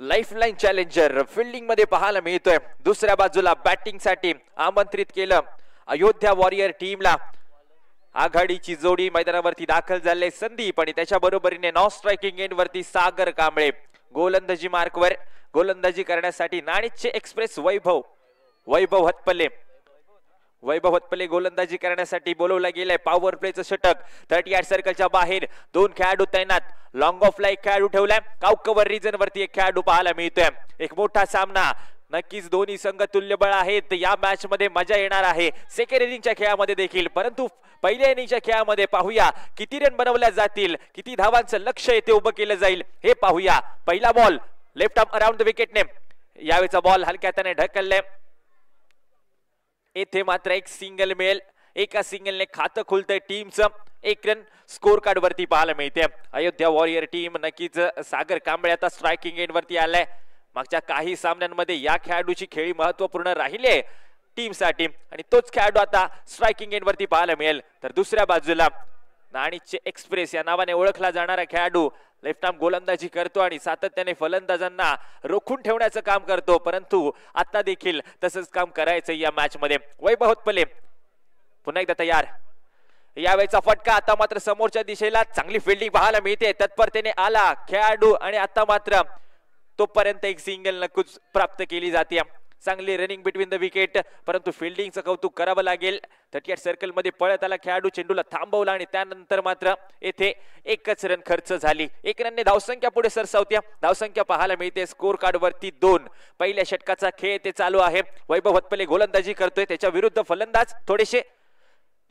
lifeline challenger challenger fielding मध्ये पाहायला मिळतोय दुसऱ्या बाजूला बॅटिंग साठी आमंत्रित केलं अयोध्या वॉरियर टीमला आघाडीची जोडी मैदानावरती दाखल झाले संदीप आणि त्याच्या बरोबरीने नॉन स्ट्रायकिंग एंड वरती सागर कांबळे गोलंदाजी मार्कवर गोलंदाजी करण्यासाठी नाणीचे एक्सप्रेस वैभव वैभव हतपल्ले पले गोलंदाजी करण्यासाठी बोलवला गेलंय पॉवर प्लेचं षटक थर्टी आठ सर्कलच्या बाहेर दोन खेळाडू तैनात लॉंग ऑफला एक खेळाडू ठेवलाय काउकवर रिजन वरती एक खेळाडू पाहायला मिळतोय एक मोठा सामना नक्कीच दोन्ही संघ तुल्यबळ आहेत या मॅच मध्ये मजा येणार आहे सेकंड इनिंगच्या खेळामध्ये देखील परंतु पहिल्या इनिंगच्या खेळामध्ये पाहूया किती रन बनवल्या जातील किती धावांचं लक्ष येथे उभं केलं जाईल हे पाहूया पहिला ball left around the wicket नेम यावेळेचा बॉल हलक्या त्याने ढकललाय येथे मात्र एक सिंगल मिळेल एका सिंगलने खातं खुलतंय टीमचं एक रन स्कोर कार्ड वरती पाहायला मिळते अयोध्या वॉरियर टीम नक्कीच सागर कांबळे आता स्ट्रायकिंग एंड वरती आलाय मागच्या काही सामन्यांमध्ये या खेळाडूची खेळी महत्वपूर्ण राहिले टीमसाठी आणि तोच खेळाडू आता स्ट्रायकिंग एंड वरती पाहायला मिळेल तर दुसऱ्या बाजूला नाणीचे एक्सप्रेस या नावाने ओळखला जाणारा खेळाडू लेफ्ट आर्म गोलंदाजी करतो आणि सातत्याने फलंदाजांना रोखून ठेवण्याचं काम करतो परंतु आता देखील तसंच काम करायचं या मॅच मध्ये वैभवत पले पुन्हा एकदा तयार यावेळेचा फटका आता मात्र समोरच्या दिशेला चांगली फिल्डिंग पाहायला मिळते तत्परतेने आला खेळाडू आणि आता मात्र तोपर्यंत एक सिंगल नक्कीच प्राप्त केली जाते चांगली रनिंग बिटवीन द विकेट परंतु फिल्डिंगचं कौतुक करावं लागेल थर्टी एट सर्कलमध्ये पळत आला खेळाडू चेंडूला थांबवला आणि त्यानंतर मात्र येथे एकच रन खर्च झाली एक रनने धावसंख्या पुढे सरसावत्या धावसंख्या पाहायला मिळते स्कोर कार्डवरती दोन पहिल्या षटकाचा खेळ ते चालू आहे वैभव हतपले गोलंदाजी करतोय त्याच्या विरुद्ध फलंदाज थोडेसे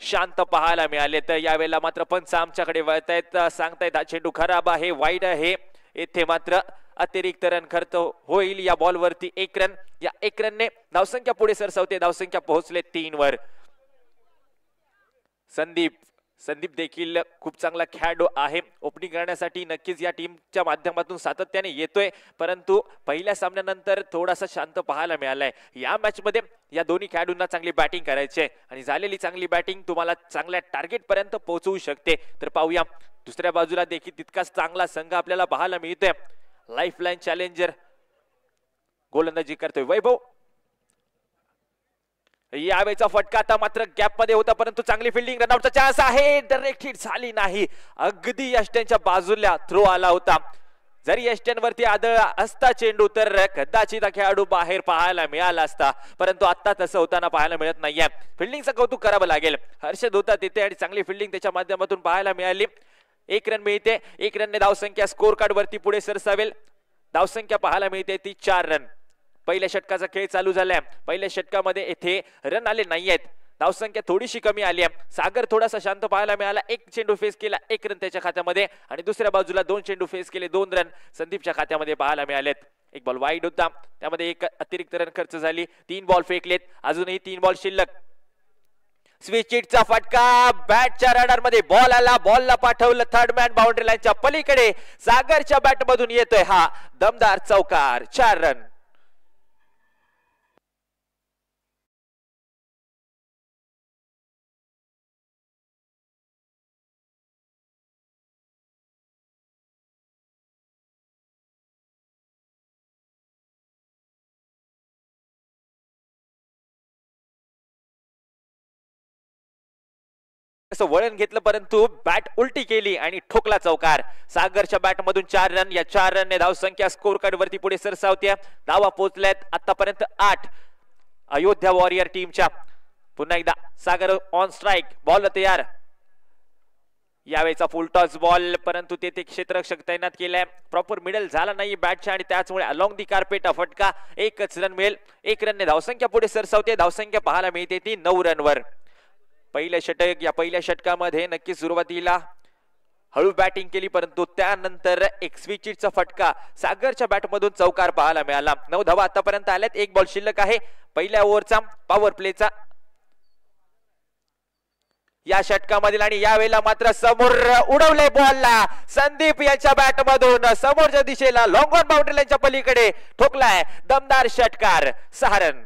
शांत पाहायला मिळाले तर यावेळेला मात्र पंच आमच्याकडे आहेत सांगतायत हा चेंडू खराब आहे वाईट आहे येथे मात्र अतिरिक्त रन खर्च होईल या बॉलवरती एक रन या एक रनने धावसंख्या पुढे सरसवते धावसंख्या पोहोचले तीन वर संदीप संदीप देखील खूप चांगला खेळाडू आहे ओपनिंग करण्यासाठी नक्कीच या टीमच्या माध्यमातून सातत्याने येतोय परंतु पहिल्या सामन्यानंतर थोडासा शांत पाहायला मिळालाय या मॅचमध्ये या दोन्ही खेळाडूंना चांगली बॅटिंग करायची आहे आणि झालेली चांगली बॅटिंग तुम्हाला चांगल्या पर्यंत पोहोचवू शकते तर पाहूया दुसऱ्या बाजूला देखील तितकाच चांगला संघ आपल्याला पाहायला मिळतोय लाईफ लाईन चॅलेंजर गोलंदाजी करतोय वैभव यावेळेचा फटका आता मात्र गॅप मध्ये होता परंतु चांगली फिल्डिंग रनआउटचा चान्स आहे डायरेक्ट हिट झाली नाही अगदी यष्ट्यांच्या बाजूला थ्रो आला होता जरी यष्ट्यांवरती आदळ असता चेंडू तर कदाचित खेळाडू बाहेर पाहायला मिळाला असता परंतु आता तसं होताना पाहायला मिळत नाहीये फिल्डिंगचं कौतुक करावं लागेल हर्षद होता तिथे आणि चांगली फिल्डिंग त्याच्या माध्यमातून पाहायला मिळाली एक रन मिळते एक रनने धावसंख्या स्कोर कार्ड वरती पुढे सरसावेल धावसंख्या पाहायला मिळते ती चार रन पहिल्या षटकाचा खेळ चालू झालाय पहिल्या षटकामध्ये येथे रन आले नाही आहेत धावसंख्या थोडीशी कमी आली आहे सागर थोडासा शांत पाहायला मिळाला एक चेंडू फेस केला एक रन त्याच्या खात्यामध्ये आणि दुसऱ्या बाजूला दोन चेंडू फेस केले दोन रन संदीपच्या खात्यामध्ये पाहायला मिळालेत एक बॉल वाईट होता त्यामध्ये एक अतिरिक्त रन खर्च झाली तीन बॉल फेकलेत अजूनही तीन बॉल शिल्लक स्विचिटचा फटका बॅटच्या रडार मध्ये बॉल आला बॉलला पाठवलं थर्ड मॅन बाउंड्री लाईनच्या पलीकडे सागरच्या बॅट मधून येतोय हा दमदार चौकार चार रन वळण घेतलं परंतु बॅट उलटी केली आणि ठोकला चौकार सागरच्या बॅट मधून चार रन या चार रनने धावसंख्या स्कोर कार्ड वरती पुढे सरसावत्या धावा पोहोचल्यात आतापर्यंत आठ अयोध्या वॉरियर टीमच्या पुन्हा एकदा सागर ऑन स्ट्राईक बॉल तयार यावेळेचा फुल टॉस बॉल परंतु तेथे क्षेत्ररक्षक तैनात केलाय प्रॉपर मिडल झाला नाही बॅटच्या आणि त्याचमुळे अलॉंग दी कार्पेट फटका एकच रन मिळेल एक रनने धावसंख्या पुढे सरसावते धावसंख्या पाहायला मिळते ती नऊ रनवर पहिल्या षटक या पहिल्या षटकामध्ये नक्कीच सुरुवातीला हळू बॅटिंग केली परंतु त्यानंतर एक स्विचिटचा फटका सागरच्या बॅटमधून चौकार पाहायला मिळाला नऊ धावा आतापर्यंत आल्यात एक बॉल शिल्लक आहे पहिल्या ओव्हरचा पॉवर प्लेचा या षटकामधील आणि यावेळेला मात्र समोर उडवले बॉलला संदीप यांच्या बॅट मधून समोरच्या दिशेला लॉंगॉन बाउंड्री यांच्या पलीकडे ठोकलाय दमदार षटकार सहारण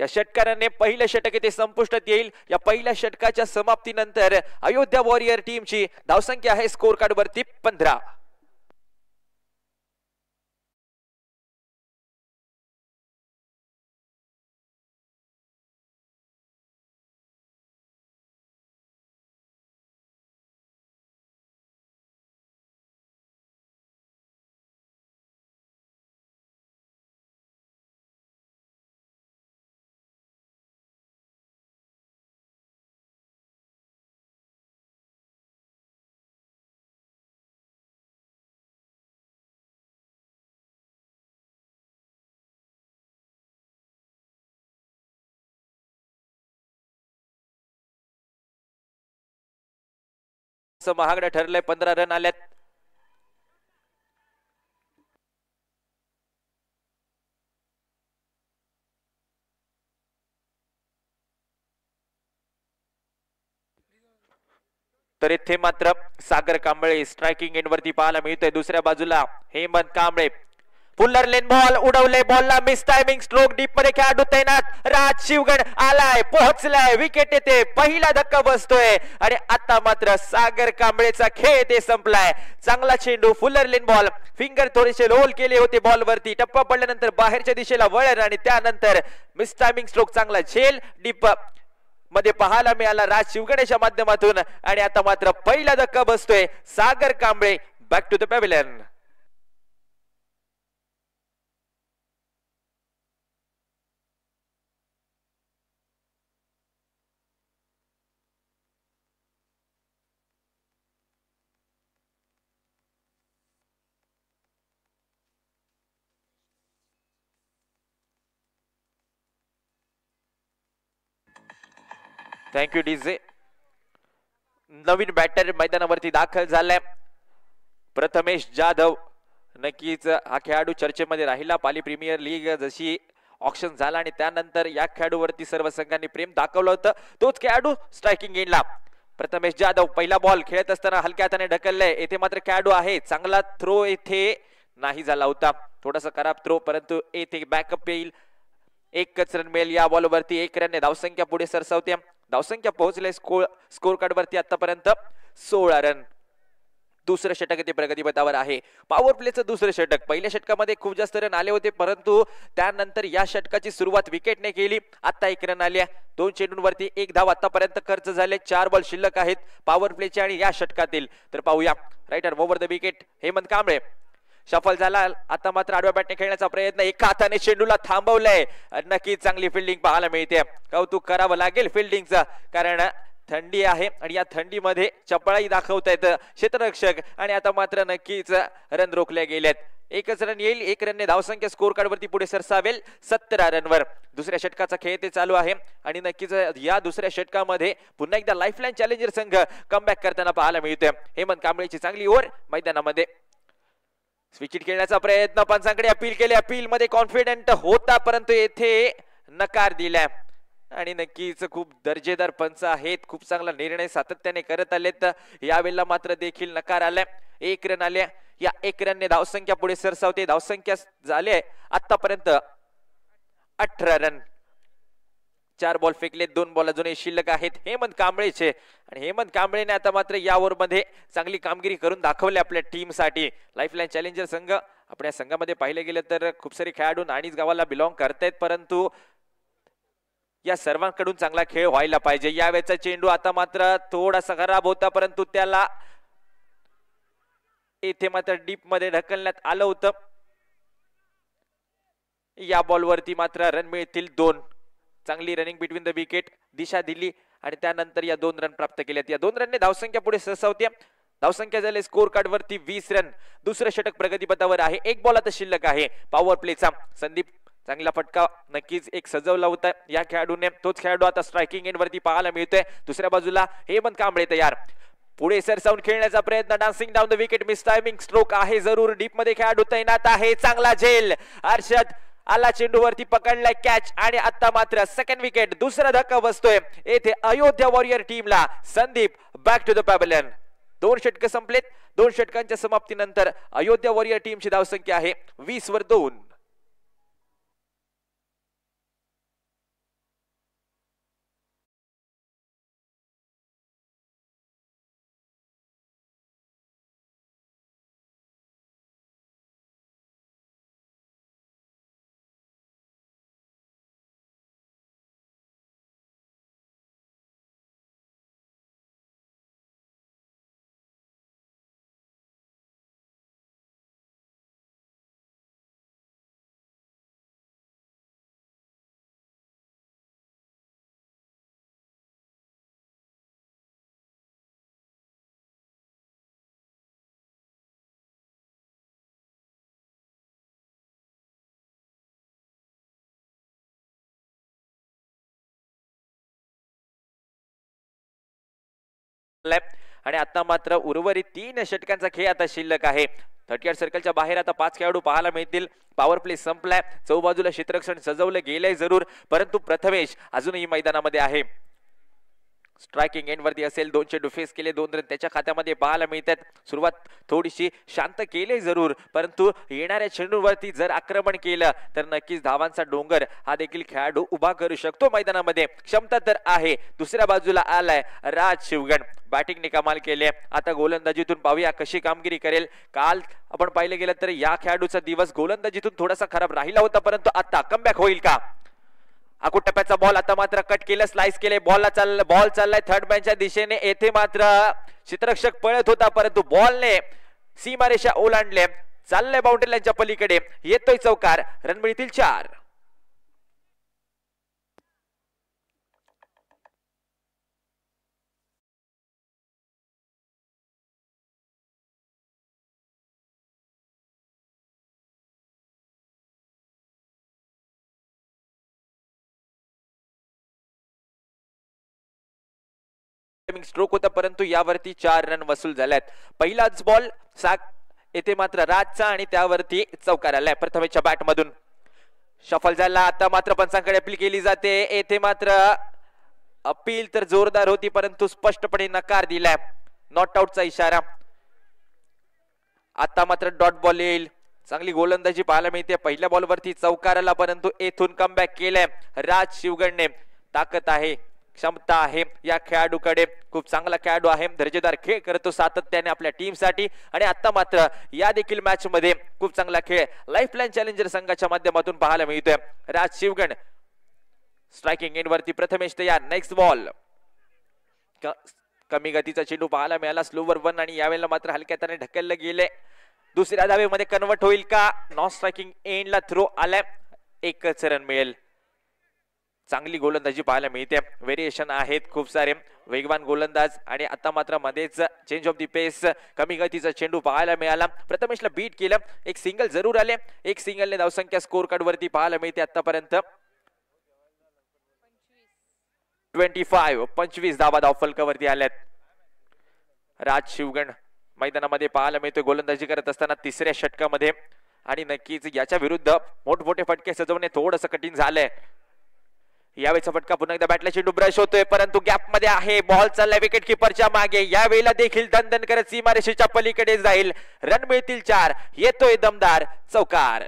या षटकाराने पहिलं षटक येथे संपुष्टात येईल या पहिल्या षटकाच्या समाप्तीनंतर अयोध्या वॉरियर टीमची धावसंख्या आहे स्कोर वरती पंधरा महागडं ठरलंय पंधरा रन आल्यात तर इथे मात्र सागर कांबळे स्ट्रायकिंग एंड वरती पाहायला मिळतोय दुसऱ्या बाजूला Hemant Kamble fuller length ball उडवले बॉलला मिस टायमिंग स्ट्रोक डीप मध्ये खेळाडू तैनात राज शिवगण आलाय पोहोचलाय विकेट येते पहिला धक्का बसतोय आणि आता मात्र सागर कांबळेचा खेळ ते संपलाय चांगला चेंडू फुल्लर लेन बॉल फिंगर थोडेसे रोल केले होते बॉल वरती टप्पा पडल्यानंतर बाहेरच्या दिशेला वळण आणि त्यानंतर मिस टायमिंग स्ट्रोक चांगला झेल डीप मध्ये पाहायला मिळाला राज शिवगणेच्या माध्यमातून आणि आता मात्र पहिला धक्का बसतोय Sagar Kamble back to the pavilion thank you D J नवीन बॅटर मैदानावरती दाखल झालाय प्रथमेश जाधव नक्कीच हा खेळाडू चर्चेमध्ये राहिला पाली प्रीमियर लीग जशी ऑक्शन झाला आणि त्यानंतर या खेळाडूवरती सर्व संघांनी प्रेम दाखवलं होतं तोच खेळाडू स्ट्रायकिंग गेनला प्रथमेश जाधव पहिला बॉल खेळत असताना हलक्या हाताने ढकललाय येथे मात्र खेळाडू आहे चांगला थ्रो येथे नाही झाला होता थोडासा खराब थ्रो परंतु येथे बॅकअप येईल एकच रन मिळेल या बॉलवरती एक रनने धावसंख्या पुढे सरसावते धावसंख्या पोहोचले स्कोर स्कोर कार्डवरती आतापर्यंत सोळा रन दुसरं षटक येथे प्रगतीपथावर आहे पॉवर प्लेचं दुसरं षटक पहिल्या षटकामध्ये खूप जास्त रन आले होते परंतु त्यानंतर या षटकाची सुरुवात विकेटने केली आता एक रन आले दोन चेंडूंवरती एक धाव आतापर्यंत खर्च झाले चार बॉल शिल्लक आहेत पॉवर प्लेचे आणि या षटकातील तर पाहूया right arm over the wicket Hemant Kamble सफल झाला आता मात्र आडव्या बॅटने खेळण्याचा प्रयत्न एका हाताने चेंडूला थांबवलंय नक्कीच चांगली फिल्डिंग पाहायला मिळते कौतुक करावं लागेल फिल्डिंगचं कारण थंडी आहे आणि या थंडीमध्ये चपळाही दाखवतायत क्षेत्ररक्षक आणि आता मात्र नक्कीच रन रोखले गेलेत एकच रन येईल एक रनने धावसंख्या स्कोर कार्ड वरती पुढे सरसावेल सतरा रनवर दुसऱ्या षटकाचा खेळ ते चालू आहे आणि नक्कीच या दुसऱ्या षटकामध्ये पुन्हा एकदा लाईफलाईन चॅलेंजर संघ कमबॅक करताना पाहायला मिळतोय हेमंत कांबळेची चांगली ओव्हर मैदानामध्ये स्विचिट खेळण्याचा प्रयत्न पंचांकडे अपील केले अपील मध्ये कॉन्फिडेंट होता परंतु येथे नकार दिला आणि नक्कीच खूप दर्जेदार पंच आहेत खूप चांगला निर्णय सातत्याने करत आलेत यावेळेला मात्र देखील नकार आलाय एक रन आले या एक रनने धावसंख्या पुढे सरसावते धावसंख्या झाले आतापर्यंत अठरा रन चार बॉल फेकले दोन बॉल अजूनही शिल्लक आहेत हेमंत कांबळेचे आणि हेमंत कांबळेने आता मात्र या ओव्हरमध्ये चांगली कामगिरी करून दाखवली आपल्या टीमसाठी लाईफलाईन चॅलेंजर संघ आपल्या संघामध्ये पाहिलं गेलं तर खूप सारे खेळाडू नाणीच गावाला बिलॉंग करतायत परंतु या सर्वांकडून चांगला खेळ व्हायला पाहिजे यावेळेचा चेंडू आता मात्र थोडासा खराब होता परंतु त्याला येथे मात्र डीप मध्ये ढकलण्यात आलं होतं या बॉलवरती मात्र रन मिळतील दोन चांगली रनिंग बिटवीन द विकेट दिशा दिली आणि त्यानंतर या दोन रन प्राप्त केल्यात या दोन रनने धावसंख्या पुढे होत्या धावसंख्या झाली स्कोर कार्ड वरती वीस रन दुसरं षटक प्रगतीपथावर आहे एक बॉल आता शिल्लक आहे पॉवर प्लेचा संदीप चांगला फटका नक्कीच एक सजवला होता या खेळाडूने तोच खेळाडू आता स्ट्रायकिंग एंड वरती पाहायला मिळतोय दुसऱ्या बाजूला हे पण कांबळे तयार पुढे सरसावून खेळण्याचा प्रयत्न dancing down the wicket miss timing stroke आहे जरूर डीप मध्ये खेळाडू तैनात आहे चांगला झेल हर्षद आला चेंडूवरती पकडलाय कॅच आणि आता मात्र सेकंड विकेट दुसरा धक्का बसतोय येथे अयोध्या वॉरियर टीमला Sandeep back to the pavilion दोन षटक संपलेत दोन षटकांच्या समाप्तीनंतर अयोध्या वॉरियर टीमची धावसंख्या आहे वीस वर दोन आणि आता मात्र उर्वरित तीन षटकांचा खेळ आता शिल्लक आहे थर्टी सर्कलच्या बाहेर आता पाच खेळाडू पाहायला मिळतील पॉवर प्ले संपलाय चौबाजूला क्षेत्ररक्षण सजवलं गेलंय जरूर परंतु प्रथमेश अजूनही मैदानामध्ये आहे स्ट्रायकिंग एंडवरती असेल दोनशे डुफेस केले दोन रन त्याच्या खात्यामध्ये पाहायला मिळतात सुरुवात थोडीशी शांत केले जरूर परंतु येणाऱ्या चेंडूवरती जर आक्रमण केलं तर नक्कीच धावांचा डोंगर हा देखील खेळाडू उभा करू शकतो मैदानामध्ये क्षमता तर आहे दुसऱ्या बाजूला आलाय राज शिवगण बॅटिंगने कमाल केले आता गोलंदाजीतून पाहूया कशी कामगिरी करेल काल आपण पाहिलं गेलं तर या खेळाडूचा दिवस गोलंदाजीतून थोडासा खराब राहिला होता परंतु आता कमबॅक होईल का आकुट टप्प्याचा बॉल आता मात्र कट केलं स्लाइस केले बॉलला चालला बॉल चाललाय थर्ड बॅनच्या दिशेने येथे मात्र चित्रक्षक पळत होता परंतु बॉलने सीमारेषा ओलांडले चालले बाउंड्री लाईनच्या पलीकडे येतोय चौकार रनबळीतील चार स्ट्रोक होता परंतु यावरती चार रन वसूल झाल्यात पहिलाच बॉल साग येथे मात्र राजचा आणि त्यावरती चौकार आलाय प्रथमेच्या बॅटमधून शफल झाला आता मात्र पंचांकडे अपील केली जाते येथे मात्र अपील तर जोरदार होती परंतु स्पष्टपणे नकार दिलाय नॉट आउटचा इशारा आता मात्र डॉट बॉल येईल चांगली गोलंदाजी पाहायला मिळते पहिल्या बॉलवरती चौकार आला परंतु येथून कमबॅक केलाय राज शिवगणने ताकद आहे क्षमता आहे या खेळाडूकडे खूप चांगला खेळाडू आहे दर्जेदार खेळ करतो सातत्याने आपल्या टीमसाठी आणि आता मात्र या देखील मॅच मध्ये खूप चांगला खेळ लाईफ लाईन चॅलेंजर संघाच्या माध्यमातून पाहायला मिळतोय राज शिवगण स्ट्रायकिंग एंड वरती प्रथमेश तयार नेक्स्ट बॉल कमी गतीचा चेंडू पाहायला मिळाला स्लोवर वन आणि यावेळेला मात्र हलक्या त्याने ढकललं गेले दुसऱ्या धावेमध्ये कन्वर्ट होईल का नॉन स्ट्रायकिंग एंडला थ्रो आलाय एकच रन मिळेल चांगली गोलंदाजी पाहायला मिळते वेरिएशन आहेत खूप सारे वेगवान गोलंदाज आणि आता मात्र मध्येच चेंज ऑफ दी पेस कमी गतीचा चेंडू पाहायला मिळाला प्रथमेशला बीट केलं एक सिंगल जरूर आले एक सिंगलने धावसंख्या स्कोर वरती पाहायला मिळते आतापर्यंत ट्वेंटी फाईव्ह पंचवीस धावा धाव फलकावरती आल्यात राज शिवगण मैदानामध्ये पाहायला मिळतोय गोलंदाजी करत असताना तिसऱ्या षटकामध्ये आणि नक्कीच याच्या विरुद्ध मोठमोठे फटके सजवणे थोडस कठीण झालंय यावेळेचा फटका पुन्हा एकदा बॅटला चेंडू ब्रश होतोय परंतु गॅप मध्ये आहे बॉल चाललाय विकेट किपरच्या मागे यावेळेला देखील दणदण करत सीमारेषेच्या पलीकडे जाईल रन मिळतील चार येतोय दमदार चौकार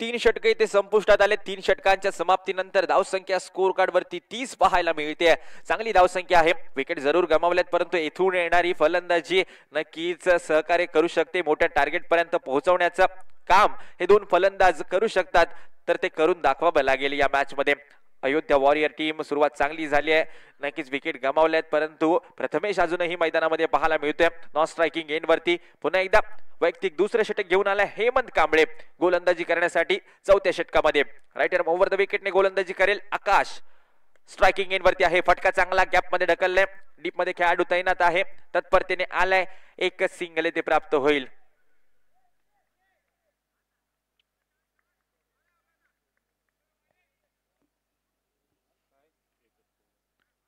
तीन षटक इथे संपुष्टात आले तीन षटकांच्या समाप्तीनंतर धावसंख्या स्कोर कार्ड वरती तीस पाहायला मिळते चांगली धावसंख्या आहे विकेट जरूर गमावल्यात परंतु येथून येणारी फलंदाजी नक्कीच सहकार्य करू शकते मोठ्या टार्गेट पर्यंत पोहोचवण्याचं काम हे दोन फलंदाज करू शकतात तर ते करून दाखवावं लागेल या मॅचमध्ये अयोध्या वॉरियर टीम सुरुवात चांगली झाली आहे नक्कीच विकेट गमावल्यात परंतु प्रथमेश अजूनही मैदानामध्ये पाहायला मिळतोय नॉन स्ट्रायकिंग वरती पुन्हा एकदा वैयक्तिक दुसरे षटक घेऊन आला हेमंत कांबळे गोलंदाजी करण्यासाठी चौथ्या षटकामध्ये रायटर ओवर ओव्हर द विकेटने गोलंदाजी करेल आकाश स्ट्रायकिंग वरती आहे फटका चांगला गॅपमध्ये ढकललाय डीपमध्ये खेळाडू तैनात आहे तत्परतेने आलाय एकच सिंगल ते प्राप्त होईल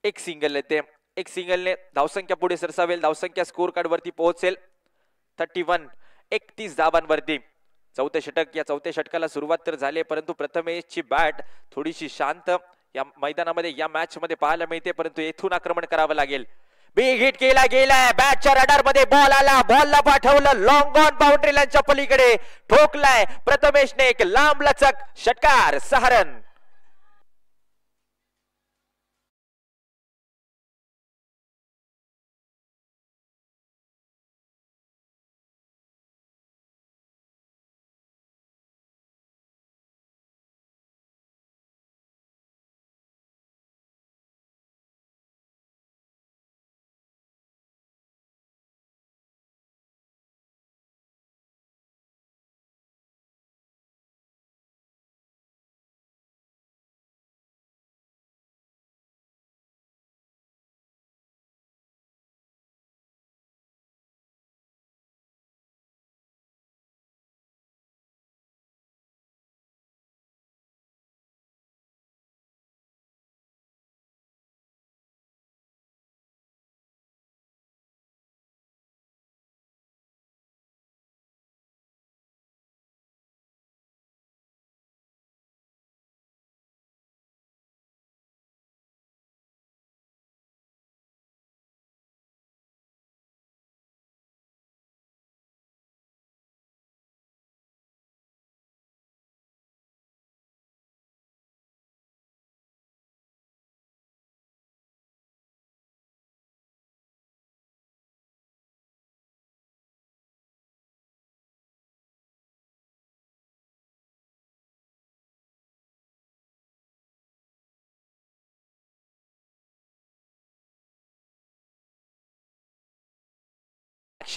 एक सिंगल येते एक सिंगलने धावसंख्या पुढे सरसावेल धावसंख्या स्कोर कार्डवरती पोहोचेल थर्टी वन एकतीस धावांवरती चौथे षटक या चौथ्या षटकाला सुरुवात तर झाली परंतु प्रथमेशची बॅट थोडीशी शांत या मैदानामध्ये या मॅच मध्ये पाहायला मिळते परंतु येथून आक्रमण करावं लागेल बिग हिट केला गेलाय बॅटच्या रडार मध्ये बॉल आला बॉलला पाठवलं लॉंग ऑन बाउंड्री लाईनच्या पलीकडे ठोकलाय प्रथमेशने एक लांब लचक षटकार सहारण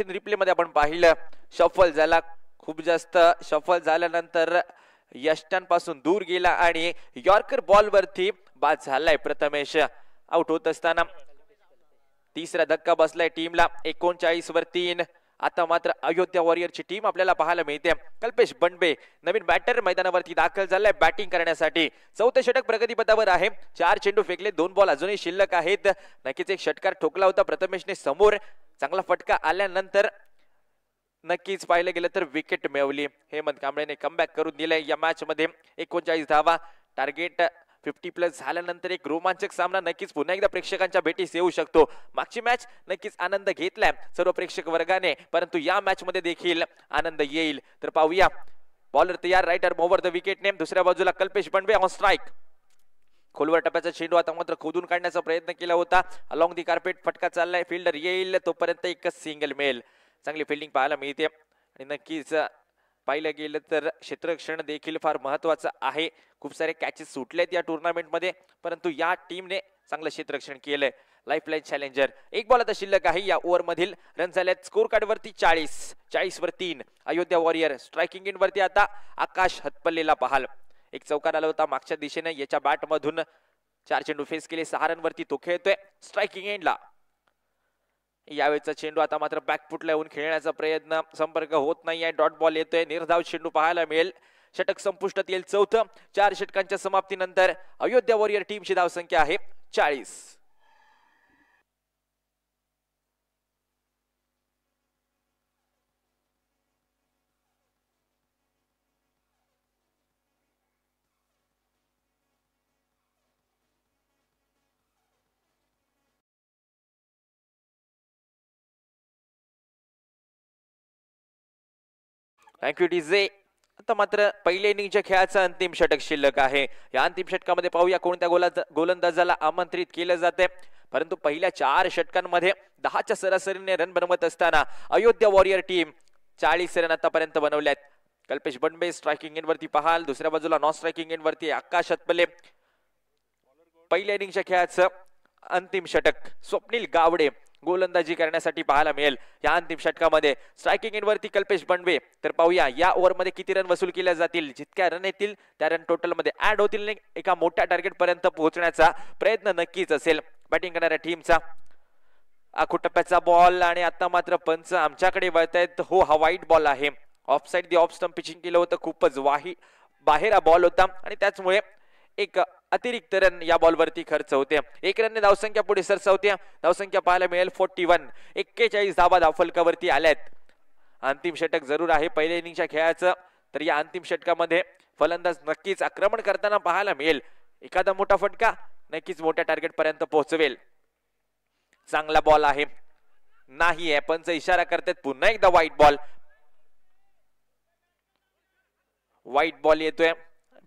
रिप्ले मध्ये आपण पाहिलं सफल झाला खूप जास्त शफल झाल्यानंतर यष्टांपासून दूर गेला आणि यॉर्कर बॉलवरती बाद झालाय प्रथमेश आउट होत असताना तिसरा धक्का बसलाय टीमला एकोणचाळीस वर तीन आता मात्र अयोध्या वॉरियरची टीम आपल्याला पाहायला मिळते कल्पेश बंडबे नवीन बॅटर मैदानावरती दाखल झालाय बॅटिंग करण्यासाठी चौथे षटक प्रगतीपथावर आहे चार चेंडू फेकले दोन बॉल अजूनही शिल्लक आहेत नक्कीच एक षटकार ठोकला होता प्रथमेशने समोर चांगला फटका आल्यानंतर नक्कीच पाहिलं गेलं तर विकेट मिळवली हेमंत कांबळेने कमबॅक करून दिलंय या मॅच मध्ये एकोणचाळीस धावा टार्गेट फिफ्टी प्लस झाल्यानंतर एक रोमांचक सामना नक्कीच पुन्हा एकदा प्रेक्षकांच्या भेटीस येऊ शकतो मागची मॅच नक्कीच आनंद घेतलाय सर्व प्रेक्षक वर्गाने परंतु या मॅच मध्ये देखील आनंद येईल तर पाहूया बॉलर तयार राईटर मोवर द विकेटने दुसऱ्या बाजूला कल्पेश बंडवे ऑन स्ट्राईक खोलवर टप्प्याचा चेंडू आता मात्र खोदून काढण्याचा प्रयत्न केला होता अलॉंग दी कार्पेट फटका चाललाय फिल्डर येईल तोपर्यंत एकच सिंगल मिळेल चांगली फिल्डिंग पाहायला मिळते आणि नक्कीच पाहिलं गेलं तर क्षेत्ररक्षण देखील फार महत्वाचं आहे खूप सारे कॅचेस सुटलेत या टुर्नामेंटमध्ये परंतु या टीमने चांगलं क्षेत्ररक्षण केलंय लाईफलाईन चॅलेंजर एक बॉल आता शिल्लक आहे या ओव्हरमधील रन झाल्यात स्कोर कार्डवरती चाळीस वर तीन अयोध्या वॉरियर स्ट्रायकिंग वरती आता आकाश हतपल्लेला पाहाल एक चौकार आला होता मागच्या दिशेने याच्या बॅटमधून चार चेंडू फेस केले सहा रनवरती तो खेळतोय स्ट्रायकिंग एंडला यावेळेचा चेंडू आता मात्र बॅकफुटला येऊन खेळण्याचा प्रयत्न संपर्क होत नाहीये डॉट बॉल येतोय निर्धाव चेंडू पाहायला मिळेल षटक संपुष्टात येईल चौथं चार षटकांच्या समाप्तीनंतर अयोध्या वॉरियर टीमची धावसंख्या आहे चाळीस अँक्युटी जे आता मात्र पहिल्या इनिंगच्या खेळाचं अंतिम षटक शिल्लक आहे या अंतिम षटकामध्ये पाहूया कोणत्या गोला गोलंदाजाला आमंत्रित केलं जाते परंतु पहिल्या चार षटकांमध्ये दहाच्या सरासरीने रन बनवत असताना अयोध्या वॉरियर टीम चाळीस रन आतापर्यंत बनवल्यात कल्पेश बंडबे स्ट्रायकिंग वरती पहाल दुसऱ्या बाजूला नॉन स्ट्रायकिंग वरती आकाश अतपले पहिल्या इनिंगच्या खेळाचं अंतिम षटक स्वप्नील गावडे गोलंदाजी करण्यासाठी पाहायला मिळेल या अंतिम षटकामध्ये स्ट्रायकिंग इनवरती कल्पेश बनवे तर पाहूया या ओव्हरमध्ये किती रन वसूल केल्या जातील जितक्या रन येतील त्या रन टोटलमध्ये ऍड होतील एका मोठ्या टार्गेटपर्यंत पोहोचण्याचा प्रयत्न नक्कीच असेल बॅटिंग करणाऱ्या टीमचा आखू टप्प्याचा बॉल आणि आता मात्र पंच आमच्याकडे आहेत हो हा वाईट बॉल आहे off side the off stump pitching केलं होतं खूपच वाही बाहेर हा बॉल होता आणि त्याचमुळे एक अतिरिक्त रन या बॉलवरती खर्च होते एक रनने धावसंख्या पुढे सरसावत्या धावसंख्या पाहायला मिळेल फोर्टी वन एक्केचाळीस धावा धावफलकावरती आल्यात अंतिम षटक जरूर आहे पहिल्या इनिंगच्या खेळाचं तर या अंतिम षटकामध्ये फलंदाज नक्कीच आक्रमण करताना पाहायला मिळेल एखादा मोठा फटका नक्कीच मोठ्या टार्गेट पर्यंत पोहोचवेल चांगला बॉल आहे नाही आहे पंच इशारा करतात पुन्हा एकदा व्हाईट बॉल व्हाईट बॉल येतोय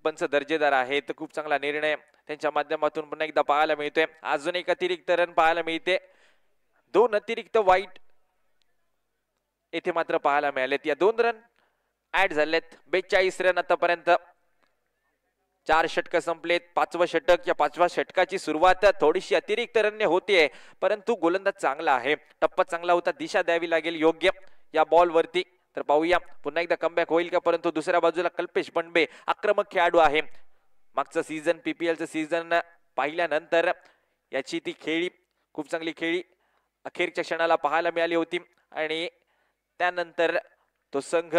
पंच दर्जेदार आहेत खूप चांगला निर्णय त्यांच्या माध्यमातून पुन्हा एकदा पाहायला मिळतोय अजून एक अतिरिक्त रन पाहायला मिळते दोन अतिरिक्त वाईट येथे मात्र पाहायला मिळालेत या दोन रन ऍड झालेत बेचाळीस रन आतापर्यंत चार षटक संपलेत पाचवं षटक या पाचव्या षटकाची सुरुवात थोडीशी अतिरिक्त रन्य होतीये परंतु गोलंदाज चांगला आहे टप्पा चांगला होता दिशा द्यावी लागेल योग्य या बॉलवरती तर पाहूया पुन्हा एकदा कमबॅक होईल का परंतु दुसऱ्या बाजूला कल्पेश पणबे आक्रमक खेळाडू आहे मागचं सीझन पीपीएलचं सीझन पाहिल्यानंतर याची ती खेळी खूप चांगली खेळी अखेरच्या क्षणाला पाहायला मिळाली होती आणि त्यानंतर तो संघ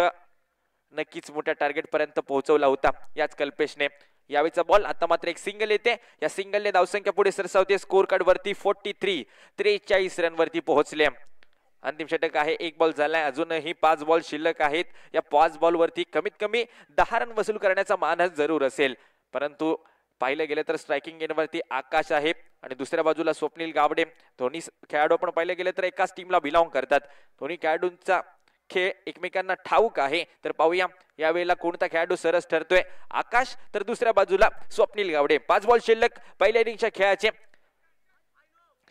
नक्कीच मोठ्या टार्गेटपर्यंत पोहोचवला होता याच कल्पेशने यावेळीचा बॉल आता मात्र एक सिंगल येते या सिंगलने धावसंख्या पुढे सरसावते स्कोर वरती फोर्टी थ्री त्रेचाळीस रनवरती पोहोचले अंतिम षटक आहे एक बॉल झालाय अजूनही पाच बॉल शिल्लक आहेत या पाच बॉलवरती कमीत कमी दहा रन वसूल करण्याचा मानस जरूर असेल परंतु पाहिलं गेलं तर स्ट्रायकिंग एनवरती आकाश आहे आणि दुसऱ्या बाजूला स्वप्नील गावडे दोन्ही खेळाडू पण पाहिलं गेलं तर एकाच टीमला बिलॉंग करतात दोन्ही खेळाडूंचा खेळ एकमेकांना ठाऊक आहे तर पाहूया यावेळेला कोणता खेळाडू सरस ठरतोय आकाश तर दुसऱ्या बाजूला स्वप्नील गावडे पाच बॉल शिल्लक पहिल्या इनिंगच्या खेळाचे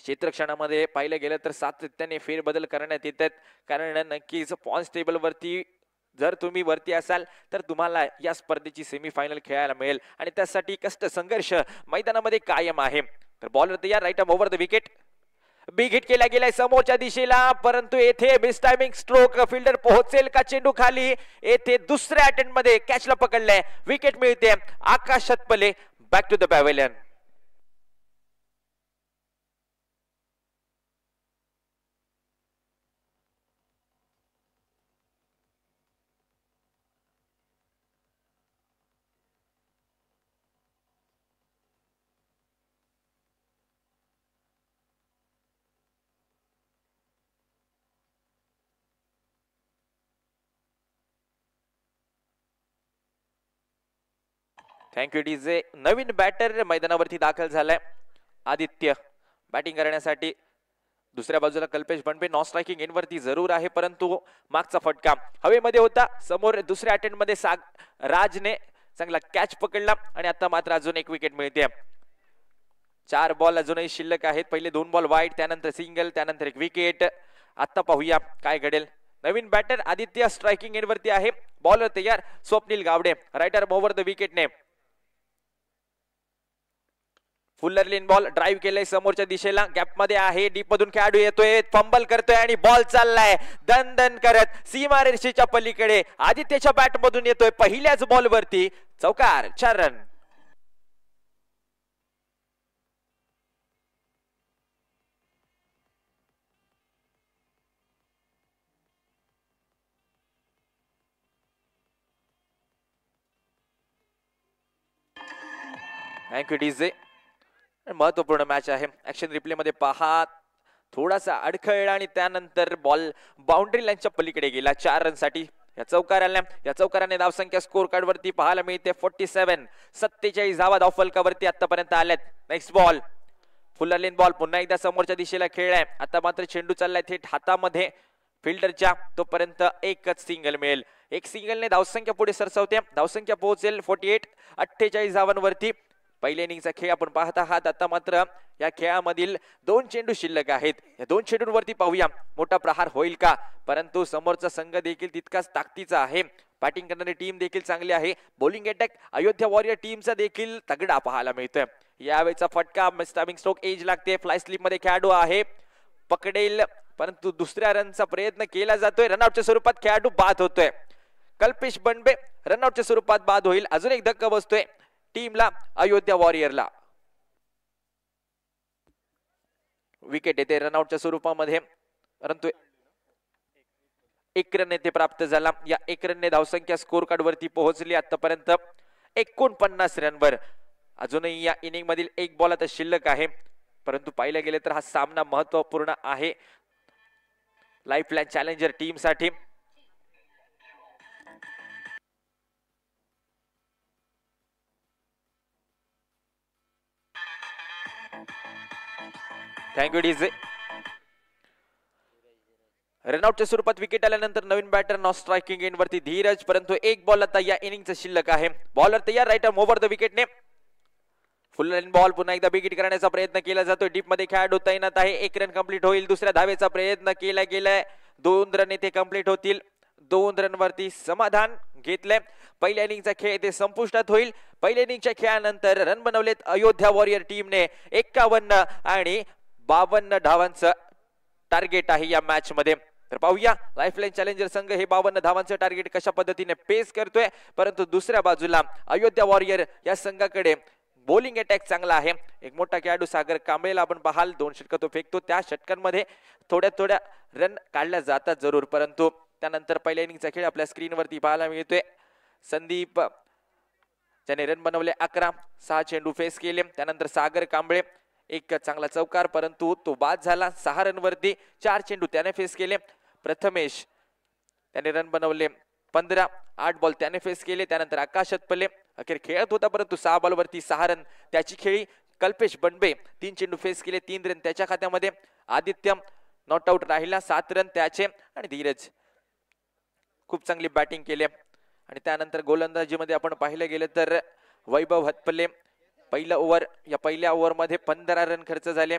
क्षेत्रक्षणामध्ये पाहिलं गेलं तर सातत्याने फेरबदल करण्यात येत आहेत कारण नक्कीच पॉन्स टेबलवरती जर तुम्ही वरती असाल तर तुम्हाला या स्पर्धेची सेमीफायनल खेळायला मिळेल आणि त्यासाठी कष्ट संघर्ष मैदानामध्ये कायम आहे तर बॉलर तयार right over the wicket big hit केला गेलाय समोरच्या दिशेला परंतु येथे मिस टायमिंग स्ट्रोक फिल्डर पोहोचेल का चेंडू खाली येथे दुसऱ्या अटेंड मध्ये कॅचला पकडलाय विकेट मिळते Akash Shatpale back to the pavilion thank you D J नवीन बॅटर मैदानावरती दाखल झालाय आदित्य बॅटिंग करण्यासाठी दुसऱ्या बाजूला Kalpesh Bandbe non striking end वरती जरूर आहे परंतु मागचा फटका हवेमध्ये होता समोर दुसऱ्या अटेंडमध्ये साग राजने चांगला कॅच पकडला आणि आता मात्र अजून एक विकेट मिळते चार बॉल अजूनही शिल्लक आहेत पहिले दोन बॉल वाईट त्यानंतर सिंगल त्यानंतर एक विकेट आता पाहूया काय घडेल नवीन बॅटर आदित्य स्ट्रायकिंग एन वरती आहे बॉलर तयार Swapnil Gawade right arm over the wicket विकेटने फुल्लर लेन बॉल ड्राईव्ह केलाय समोरच्या दिशेला मध्ये आहे डीप मधून खेळाडू येतोय फंबल करतोय आणि बॉल चाललाय दन दन करत सीमा रेषेच्या पलीकडे आदित्यच्या बॅट मधून येतोय पहिल्याच वरती चौकार चार रन थँक्यू डीजे महत्वपूर्ण मॅच आहे ऍक्शन मध्ये पहा थोडासा अडखळला आणि त्यानंतर बॉल बाउंड्री लाईनच्या पलीकडे गेला चार रनसाठी या चौकाराला या चौकाराने धावसंख्या स्कोर कार्ड वरती पाहायला मिळते फोर्टी सेव्हन सत्तेचाळीस धावा धावफलकावरती आतापर्यंत आल्यात नेक्स्ट बॉल लेन बॉल पुन्हा एकदा समोरच्या दिशेला खेळलाय आता मात्र चेंडू चाललाय थेट हातामध्ये फिल्डरच्या तोपर्यंत एकच सिंगल मिळेल एक सिंगलने धावसंख्या पुढे सरसावते धावसंख्या पोहोचेल फोर्टी एट अठ्ठेचाळीस धावांवरती पहिल्या इनिंगचा खेळ आपण पाहत आहात आता मात्र या खेळामधील दोन चेंडू शिल्लक आहेत या दोन चेंडूंवरती पाहूया मोठा प्रहार होईल का परंतु समोरचा संघ देखील तितकाच ताकदीचा आहे बॅटिंग करणारी टीम देखील चांगली आहे बॉलिंग अटॅक अयोध्या वॉरियर टीमचा देखील तगडा पाहायला मिळतोय यावेळेचा फटका स्टॅमिंग स्ट्रोक एज लागते फ्लाय स्लिप मध्ये खेळाडू आहे पकडेल परंतु दुसऱ्या रनचा प्रयत्न केला जातोय रनआउटच्या स्वरूपात खेळाडू बाद होतोय कल्पेश बनबे रनआउटच्या स्वरूपात बाद होईल अजून एक धक्का बसतोय टीमला अयोध्या वॉरियरला विकेट येते रनआउटच्या स्वरूपामध्ये परंतु एक रन येथे प्राप्त झाला या एक रनने धावसंख्या स्कोर कार्ड वरती पोहोचली आतापर्यंत एकोणपन्नास रनवर अजूनही या इनिंग मधील एक बॉल आता शिल्लक आहे परंतु पाहिलं गेलं तर हा सामना महत्वपूर्ण आहे लाईफ लाईन चॅलेंजर साठी थँक्यू डीजे रनआउटच्या स्वरूपात विकेट आल्यानंतर नवीन बॅटर नॉन स्ट्रायकिंग इन वरती धीरज परंतु एक बॉल आता या इनिंगचं शिल्लक आहे बॉलर तयार रायटर मोबर द विकेटने फुल रन बॉल पुन्हा एकदा विकेट करण्याचा प्रयत्न केला जातो डीप मध्ये खेळाडू तैनात आहे एक रन कंप्लीट होईल दुसऱ्या धावेचा प्रयत्न केला गेलाय दोन रन येथे कंप्लीट होतील दोन रन वरती समाधान घेतलंय पहिल्या इनिंगचा खेळ येथे संपुष्टात होईल पहिल्या इनिंगच्या खेळानंतर रन बनवलेत अयोध्या वॉरियर टीमने एक्कावन्न आणि बावन्न धावांचं टार्गेट आहे या मॅच मध्ये तर पाहूया लाईफलाईन चॅलेंजर संघ हे बावन्न धावांचं टार्गेट कशा पद्धतीने पेस करतोय परंतु दुसऱ्या बाजूला अयोध्या वॉरियर या संघाकडे बॉलिंग अटॅक चांगला आहे एक मोठा खेळाडू सागर कांबळेला आपण पाहाल दोन षटक तो फेकतो त्या षटकांमध्ये थोड्या थोड्या रन काढल्या जातात जरूर परंतु त्यानंतर पहिल्या इनिंगचा खेळ आपल्या स्क्रीनवरती पाहायला मिळतोय संदीप त्याने रन बनवले अकरा सहा चेंडू फेस केले त्यानंतर सागर कांबळे एक चांगला चौकार परंतु तो बाद झाला सहा रनवरती चार चेंडू त्याने फेस केले प्रथमेश त्याने रन बनवले पंधरा आठ बॉल त्याने फेस केले त्यानंतर आकाश अतपले अखेर खेळत होता परंतु सहा बॉलवरती सहा रन त्याची खेळी कल्पेश बंडबे तीन चेंडू फेस केले तीन रन त्याच्या खात्यामध्ये आदित्य नॉट आउट राहिला सात रन त्याचे आणि धीरज खूप चांगली बॅटिंग केली आणि त्यानंतर गोलंदाजीमध्ये आपण पाहिलं गेलं तर वैभव हतपले पहिलं ओव्हर या पहिल्या ओव्हरमध्ये पंधरा रन खर्च झाले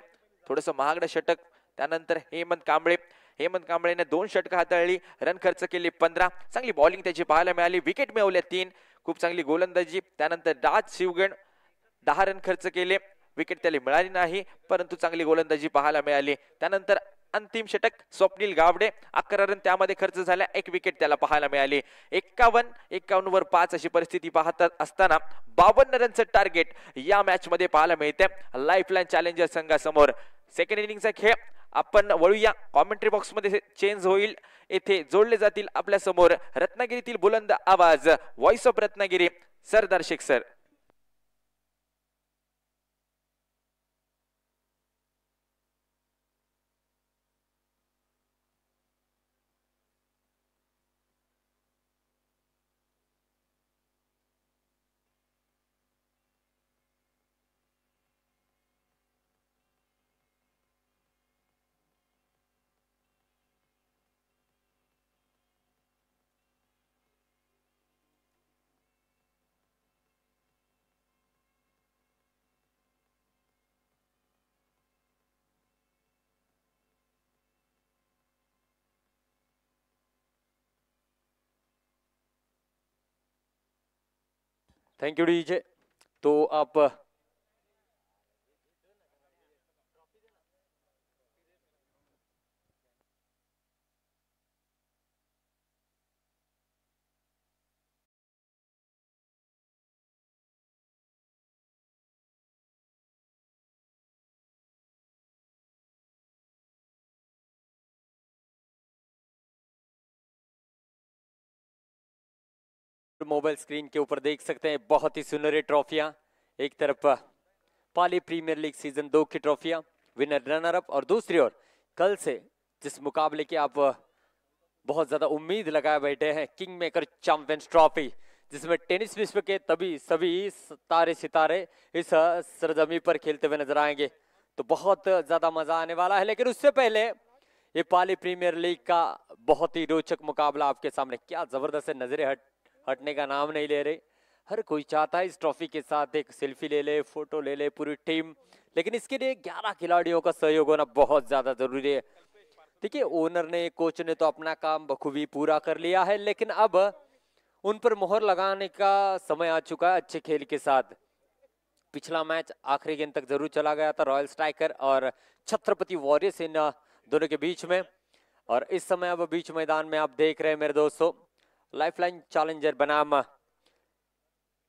थोडस महागडं षटक त्यानंतर हेमंत कांबळे हेमंत कांबळेने दोन षटकं हाताळली रन खर्च केले पंधरा चांगली बॉलिंग त्याची पाहायला मिळाली विकेट मिळवल्या तीन खूप चांगली गोलंदाजी त्यानंतर राज शिवगण दहा रन खर्च केले विकेट त्याला मिळाली नाही परंतु चांगली गोलंदाजी पाहायला मिळाली त्यानंतर अंतिम षटक स्वप्नील गावडे अकरा रन त्यामध्ये खर्च झाला एक विकेट त्याला पाहायला मिळाली एक्कावन्न एक्कावन्न वर पाच अशी परिस्थिती पाहत असताना बावन्न रनचं टार्गेट या मॅच मध्ये पाहायला मिळते लाईफ लाईन चॅलेंजर संघासमोर सेकंड इनिंगचा खेळ आपण वळूया कॉमेंट्री बॉक्समध्ये चेंज होईल येथे जोडले जातील आपल्या समोर रत्नागिरीतील बुलंद आवाज voice of Ratnagiri sir Shaikh sir thank you DJ तो आप मोबाइल स्क्रीन के ऊपर देख सकते हैं बहुत ही सुनहरे ट्रॉफियां एक तरफ पाली प्रीमियर लीग सीजन दो की ट्रॉफियां विनर रनर अप और दूसरी ओर कल से जिस मुकाबले की आप बहुत ज्यादा उम्मीद लगाए बैठे हैं किंग मेकर चैंपियंस ट्रॉफी जिसमें टेनिस विश्व के तभी सभी तारे सितारे इस सरजमी पर खेलते हुए नजर आएंगे तो बहुत ज्यादा मजा आने वाला है लेकिन उससे पहले ये पाली प्रीमियर लीग का बहुत ही रोचक मुकाबला आपके सामने क्या जबरदस्त नजरें हट हटने का नाम नहीं ले रहे हर कोई चाहता है इस ट्रॉफी के साथ एक सेल्फी ले ले फोटो ले ले पूरी टीम लेकिन इसके लिए 11 खिलाड़ियों का सहयोग होना बहुत ज़्यादा ज़रूरी है ठीक है ओनर ने कोच ने तो अपना काम बखूबी पूरा कर लिया है लेकिन अब उन पर मोहर लगाने का समय आ चुका है अच्छे खेल के साथ पिछला मैच आखिरी गेंद तक जरूर चला गया था रॉयल स्ट्राइकर और छत्रपति वॉरियर्स इन दोनों के बीच में और इस समय अब बीच मैदान में आप देख रहे हैं मेरे दोस्तों लाइफलाइन चैलेंजर बनाम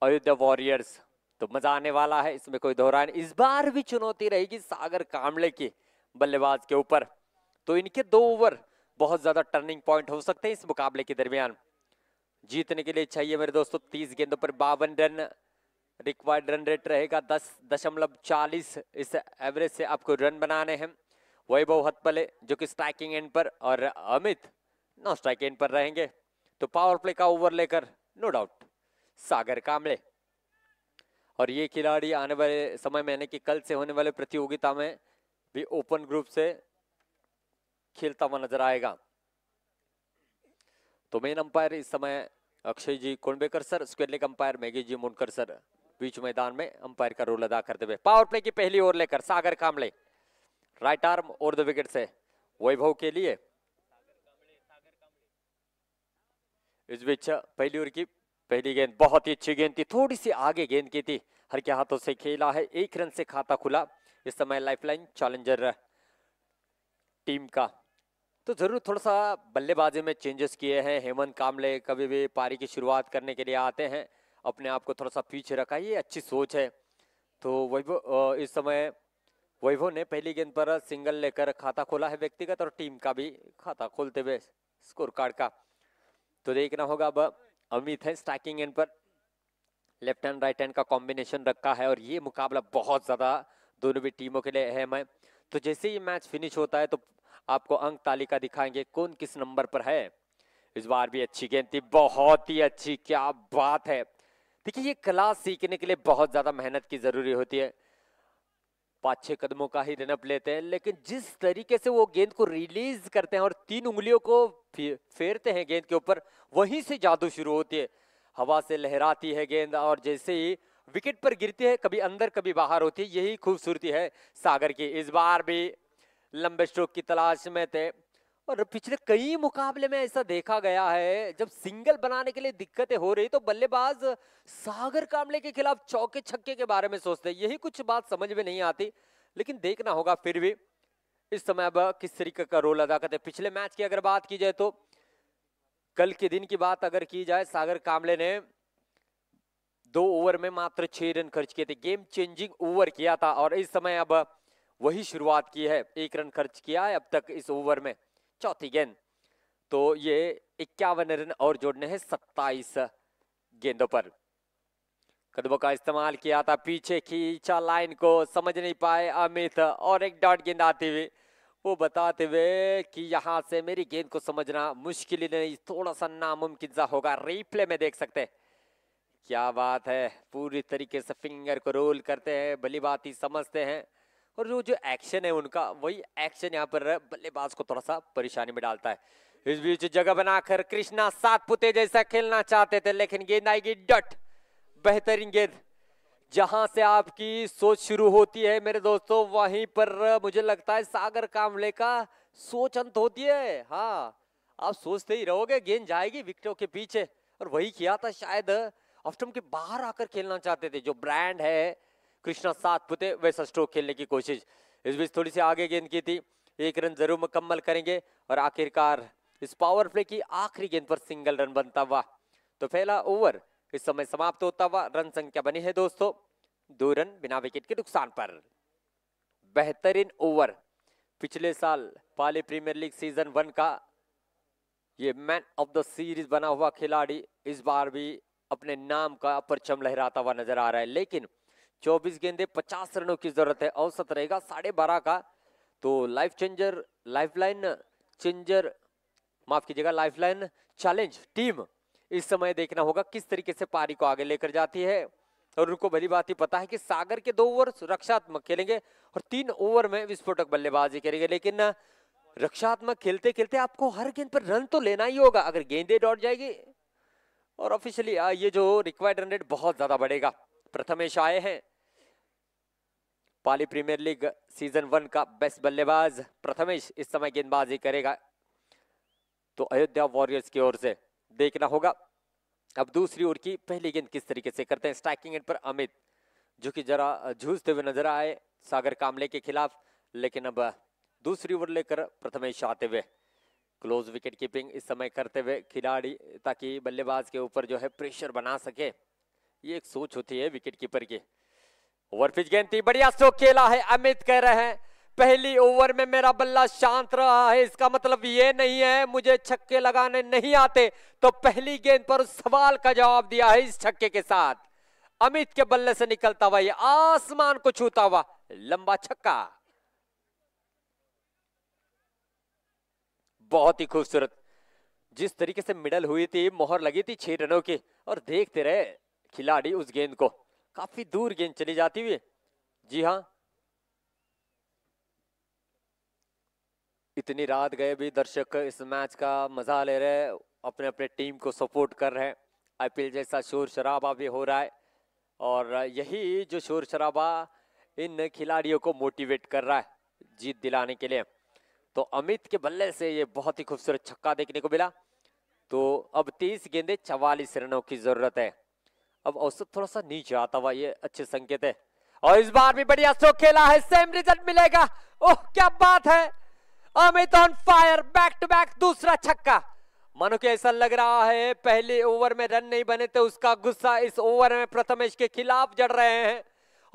अयोध्या वॉरियर्स तो मजा आने वाला है इसमें कोई दोहरान इस बार भी चुनौती रहेगी सागर कामले की बल्लेबाज के ऊपर तो इनके दो ओवर बहुत ज्यादा टर्निंग पॉइंट हो सकते हैं इस मुकाबले के दरमियान जीतने के लिए चाहिए मेरे दोस्तों तीस गेंदों पर बावन रन रिक्वायर्ड रन रेट रहेगा दस दशमलव चालीस इस एवरेज से आपको रन बनाने हैं वैभव हतपले जो कि स्ट्राइकिंग एंड पर और अमित नॉन स्ट्राइक एंड पर रहेंगे तो पावर प्ले का ओवर लेकर नो डाउट सागर कामले और ये खिलाड़ी आने वाले समय में यानी कि कल से होने वाले प्रतियोगिता में भी ओपन ग्रुप से खेलता हुआ नजर आएगा तो मेन अंपायर इस समय Akshay ji Konbekar sir square leg umpire Maggi ji Munkar sir beach मैदान में अंपायर का रोल अदा करते हुए पावर प्ले की पहली ओवर लेकर सागर कामले राइट आर्म और द विकेट से वैभव के लिए बीच पहली ओर की पहली गेंद बहुत ही अच्छी गेंद थी थोड़ी सी आगे गेंद की थी हर के हाथों से खेला है एक रन से खाता खुला इस समय लाइफलाइन चैलेंजर टीम का तो जरूर थोड़ा सा बल्लेबाजी में चेंजेस किए हैं हेमंत कामले कभी भी पारी की शुरुआत करने के लिए आते हैं अपने आप को थोड़ा सा पीछे रखा ये अच्छी सोच है तो वैभव इस समय वैभव ने पहली गेंद पर सिंगल लेकर खाता खोला है व्यक्तिगत और टीम का भी खाता खोलते हुए स्कोर कार्ड का तो देखना होगा अब अमित है स्ट्राइकिंग एंड पर लेफ्ट हैंड राइट हैंड का कॉम्बिनेशन रखा है और ये मुकाबला बहुत ज़्यादा दोनों भी टीमों के लिए अहम है तो जैसे ही मैच फिनिश होता है तो आपको अंक तालिका दिखाएंगे कौन किस नंबर पर है इस बार भी अच्छी गेंद थी बहुत ही अच्छी क्या बात है देखिए ये कला सीखने के लिए बहुत ज़्यादा मेहनत की ज़रूरी होती है पाँच छः कदमों का ही रनअप लेते हैं लेकिन जिस तरीके से वो गेंद को रिलीज करते हैं और तीन उंगलियों को फेरते हैं गेंद के ऊपर वहीं से जादू शुरू होती है हवा से लहराती है गेंद और जैसे ही विकेट पर गिरती है कभी अंदर कभी बाहर होती है यही खूबसूरती है सागर की इस बार भी लंबे स्ट्रोक की तलाश में थे और पिछले कई मुकाबले में ऐसा देखा गया है जब सिंगल बनाने के लिए दिक्कतें हो रही तो बल्लेबाज सागर कामले के खिलाफ चौके छक्के के बारे में सोचते यही कुछ बात समझ में नहीं आती लेकिन देखना होगा फिर भी इस समय अब किस तरीके का रोल अदा करते पिछले मैच की अगर बात की जाए तो कल के दिन की बात अगर की जाए सागर कामले ने दो ओवर में मात्र छह रन खर्च किए थे गेम चेंजिंग ओवर किया था और इस समय अब वही शुरुआत की है एक रन खर्च किया है अब तक इस ओवर में चौथी गेंद तो ये इक्यावन रन और जोड़ने हैं सत्ताईस गेंदों पर कदमों का इस्तेमाल किया था पीछे खींचा लाइन को समझ नहीं पाए अमित और एक डॉट गेंद आते हुए वो बताते हुए कि यहां से मेरी गेंद को समझना मुश्किल ही नहीं थोड़ा सा नामुमकिन सा होगा रिप्ले में देख सकते क्या बात है पूरी तरीके से फिंगर को रोल करते हैं भली बात ही समझते हैं और जो जो एक्शन है उनका वही एक्शन यहाँ पर बल्लेबाज को थोड़ा सा परेशानी में डालता है इस बीच जगह बनाकर कृष्णा सात पुते जैसा खेलना चाहते थे लेकिन गेंद आएगी डट बेहतरीन गेंद जहां से आपकी सोच शुरू होती है मेरे दोस्तों वहीं पर मुझे लगता है सागर कामले का सोच अंत होती है हाँ आप सोचते ही रहोगे गेंद जाएगी विकेटों के पीछे और वही किया था शायद अष्टम के बाहर आकर खेलना चाहते थे जो ब्रांड है कृष्णा सात पुते वैसा स्ट्रोक खेलने की कोशिश इस बीच थोड़ी सी आगे गेंद की थी एक रन जरूर मुकम्मल करेंगे और आखिरकार इस पावर प्ले की आखिरी गेंद पर सिंगल रन बनता हुआ तो पहला ओवर इस समय समाप्त होता हुआ रन संख्या बनी है दोस्तों दो रन बिना विकेट के नुकसान पर बेहतरीन ओवर पिछले साल Pali premier league season one का ये मैन ऑफ द सीरीज बना हुआ खिलाड़ी इस बार भी अपने नाम का परचम लहराता हुआ नजर आ रहा है लेकिन चौबीस गेंदे पचास रनों की जरूरत है औसत रहेगा साढ़े बारह का तो लाइफ चेंजर लाइफलाइन चेंजर माफ कीजिएगा लाइफलाइन चैलेंज टीम इस समय देखना होगा किस तरीके से पारी को आगे लेकर जाती है और उनको भली बात ही पता है कि सागर के दो ओवर रक्षात्मक खेलेंगे और तीन ओवर में विस्फोटक बल्लेबाजी करेंगे लेकिन रक्षात्मक खेलते खेलते आपको हर गेंद पर रन तो लेना ही होगा अगर गेंदे डॉट जाएगी और ऑफिशियली ये जो रिक्वायर्ड रन रेट बहुत ज्यादा बढ़ेगा प्रथमेश आए हैं Pali premier league season one का बेस्ट बल्लेबाज प्रथमेश इस समय गेंदबाजी करेगा तो अयोध्या वॉरियर्स की ओर से देखना होगा अब दूसरी ओर की पहली गेंद किस तरीके से करते हैं स्ट्राइकिंग एंड पर अमित जो कि जरा झूझते हुए नजर आए सागर कामले के खिलाफ लेकिन अब दूसरी ओवर लेकर प्रथमेश आते हुए क्लोज विकेट कीपिंग इस समय करते हुए खिलाड़ी ताकि बल्लेबाज के ऊपर जो है प्रेशर बना सके ये एक सोच होती है विकेट कीपर की ओवर पिच गेंद बढ़िया सो खेला है अमित कह रहे हैं पहली ओवर में मेरा बल्ला शांत रहा है इसका मतलब ये नहीं है मुझे छक्के लगाने नहीं आते तो पहली गेंद पर उस सवाल का जवाब दिया है इस छक्के के साथ अमित के बल्ले से निकलता हुआ ये आसमान को छूता हुआ लंबा छक्का बहुत ही खूबसूरत जिस तरीके से मिडल हुई थी मोहर लगी थी छह रनों की और देखते रहे खिलाड़ी उस गेंद को काफी दूर गेंद चली जाती हुई जी हाँ इतनी रात गए भी दर्शक इस मैच का मजा ले रहे अपने अपने टीम को सपोर्ट कर रहे हैं आईपीएल जैसा शोर शराबा भी हो रहा है और यही जो शोर शराबा इन खिलाड़ियों को मोटिवेट कर रहा है जीत दिलाने के लिए तो अमित के बल्ले से ये बहुत ही खूबसूरत छक्का देखने को मिला तो अब 30 गेंदे 44 रनों की जरूरत है अब औसत थोड़ा सा नीचे आता हुआ ये अच्छे संकेत है और इस बार भी बढ़िया स्ट्रोक खेला है सेम रिजल्ट मिलेगा ओह क्या बात है Amit on fire back to back दूसरा छक्का मानो कि ऐसा लग रहा है पहले ओवर में रन नहीं बने थे तो उसका गुस्सा इस ओवर में प्रथमेश के खिलाफ जड़ रहे हैं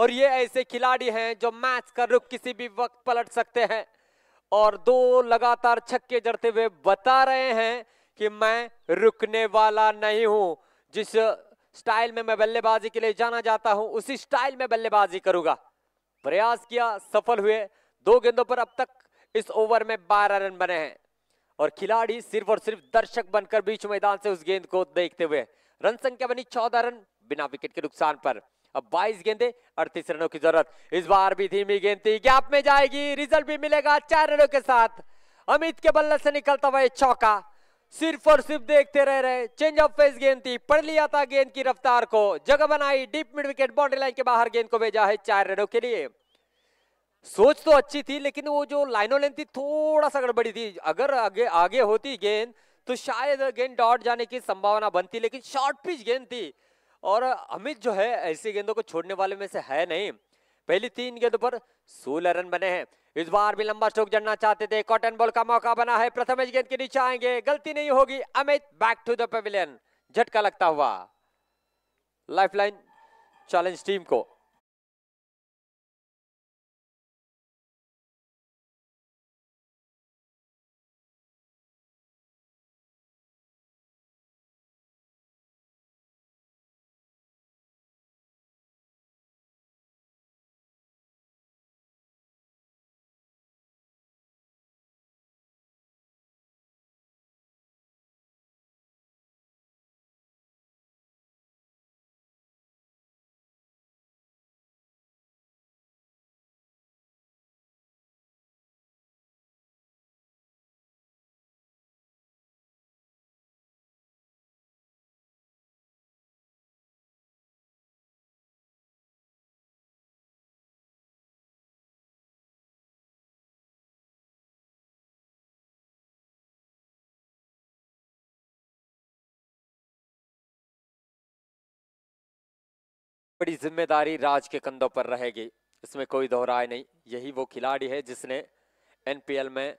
और ये ऐसे खिलाड़ी हैं जो मैच का रुख किसी भी वक्त पलट सकते हैं और दो लगातार छक्के जड़ते हुए बता रहे हैं कि मैं रुकने वाला नहीं हूं जिस स्टाइल में मैं बल्लेबाजी के लिए जाना जाता हूं उसी स्टाइल में बल्लेबाजी करूंगा प्रयास किया सफल हुए दो गेंदों पर अब तक इस ओवर में बारह रन बने हैं और खिलाड़ी सिर्फ और सिर्फ दर्शक बनकर बीच मैदान से उस गेंद को देखते हुए रन संख्या बनी चौदह रन बिना विकेट के नुकसान पर अब 22 गेंदे 38 रनों की जरूरत इस बार भी धीमी गेंद थी गैप में जाएगी रिजल्ट भी मिलेगा चार रनों के साथ अमित के बल्ले से निकलता हुआ चौका सिर्फ और सिर्फ देखते रह रहे चेंज ऑफ फेस गेंद थी पढ़ लिया था गेंद की रफ्तार को जगह बनाई deep mid wicket boundary line के बाहर गेंद को भेजा है चार रनों के लिए सोच तो अच्छी थी लेकिन वो जो लाइनों लेंथ थी थोड़ा सा गड़बड़ी थी अगर आगे आगे होती गेंद तो शायद गेंद डॉट जाने की संभावना बनती लेकिन शॉर्ट पिच गेंद थी और अमित जो है ऐसी गेंदों को छोड़ने वाले में से है नहीं पहली तीन गेंदों पर सोलह रन बने हैं इस बार भी लंबा स्ट्रोक जड़ना चाहते थे कॉटन बॉल का मौका बना है प्रथम गेंद के नीचे आएंगे गलती नहीं होगी Amit back to the pavilion झटका लगता हुआ लाइफलाइन चैलेंज टीम को बड़ी जिम्मेदारी राज के कंधों पर रहेगी इसमें कोई दोहराए नहीं यही वो खिलाड़ी है जिसने एनपीएल में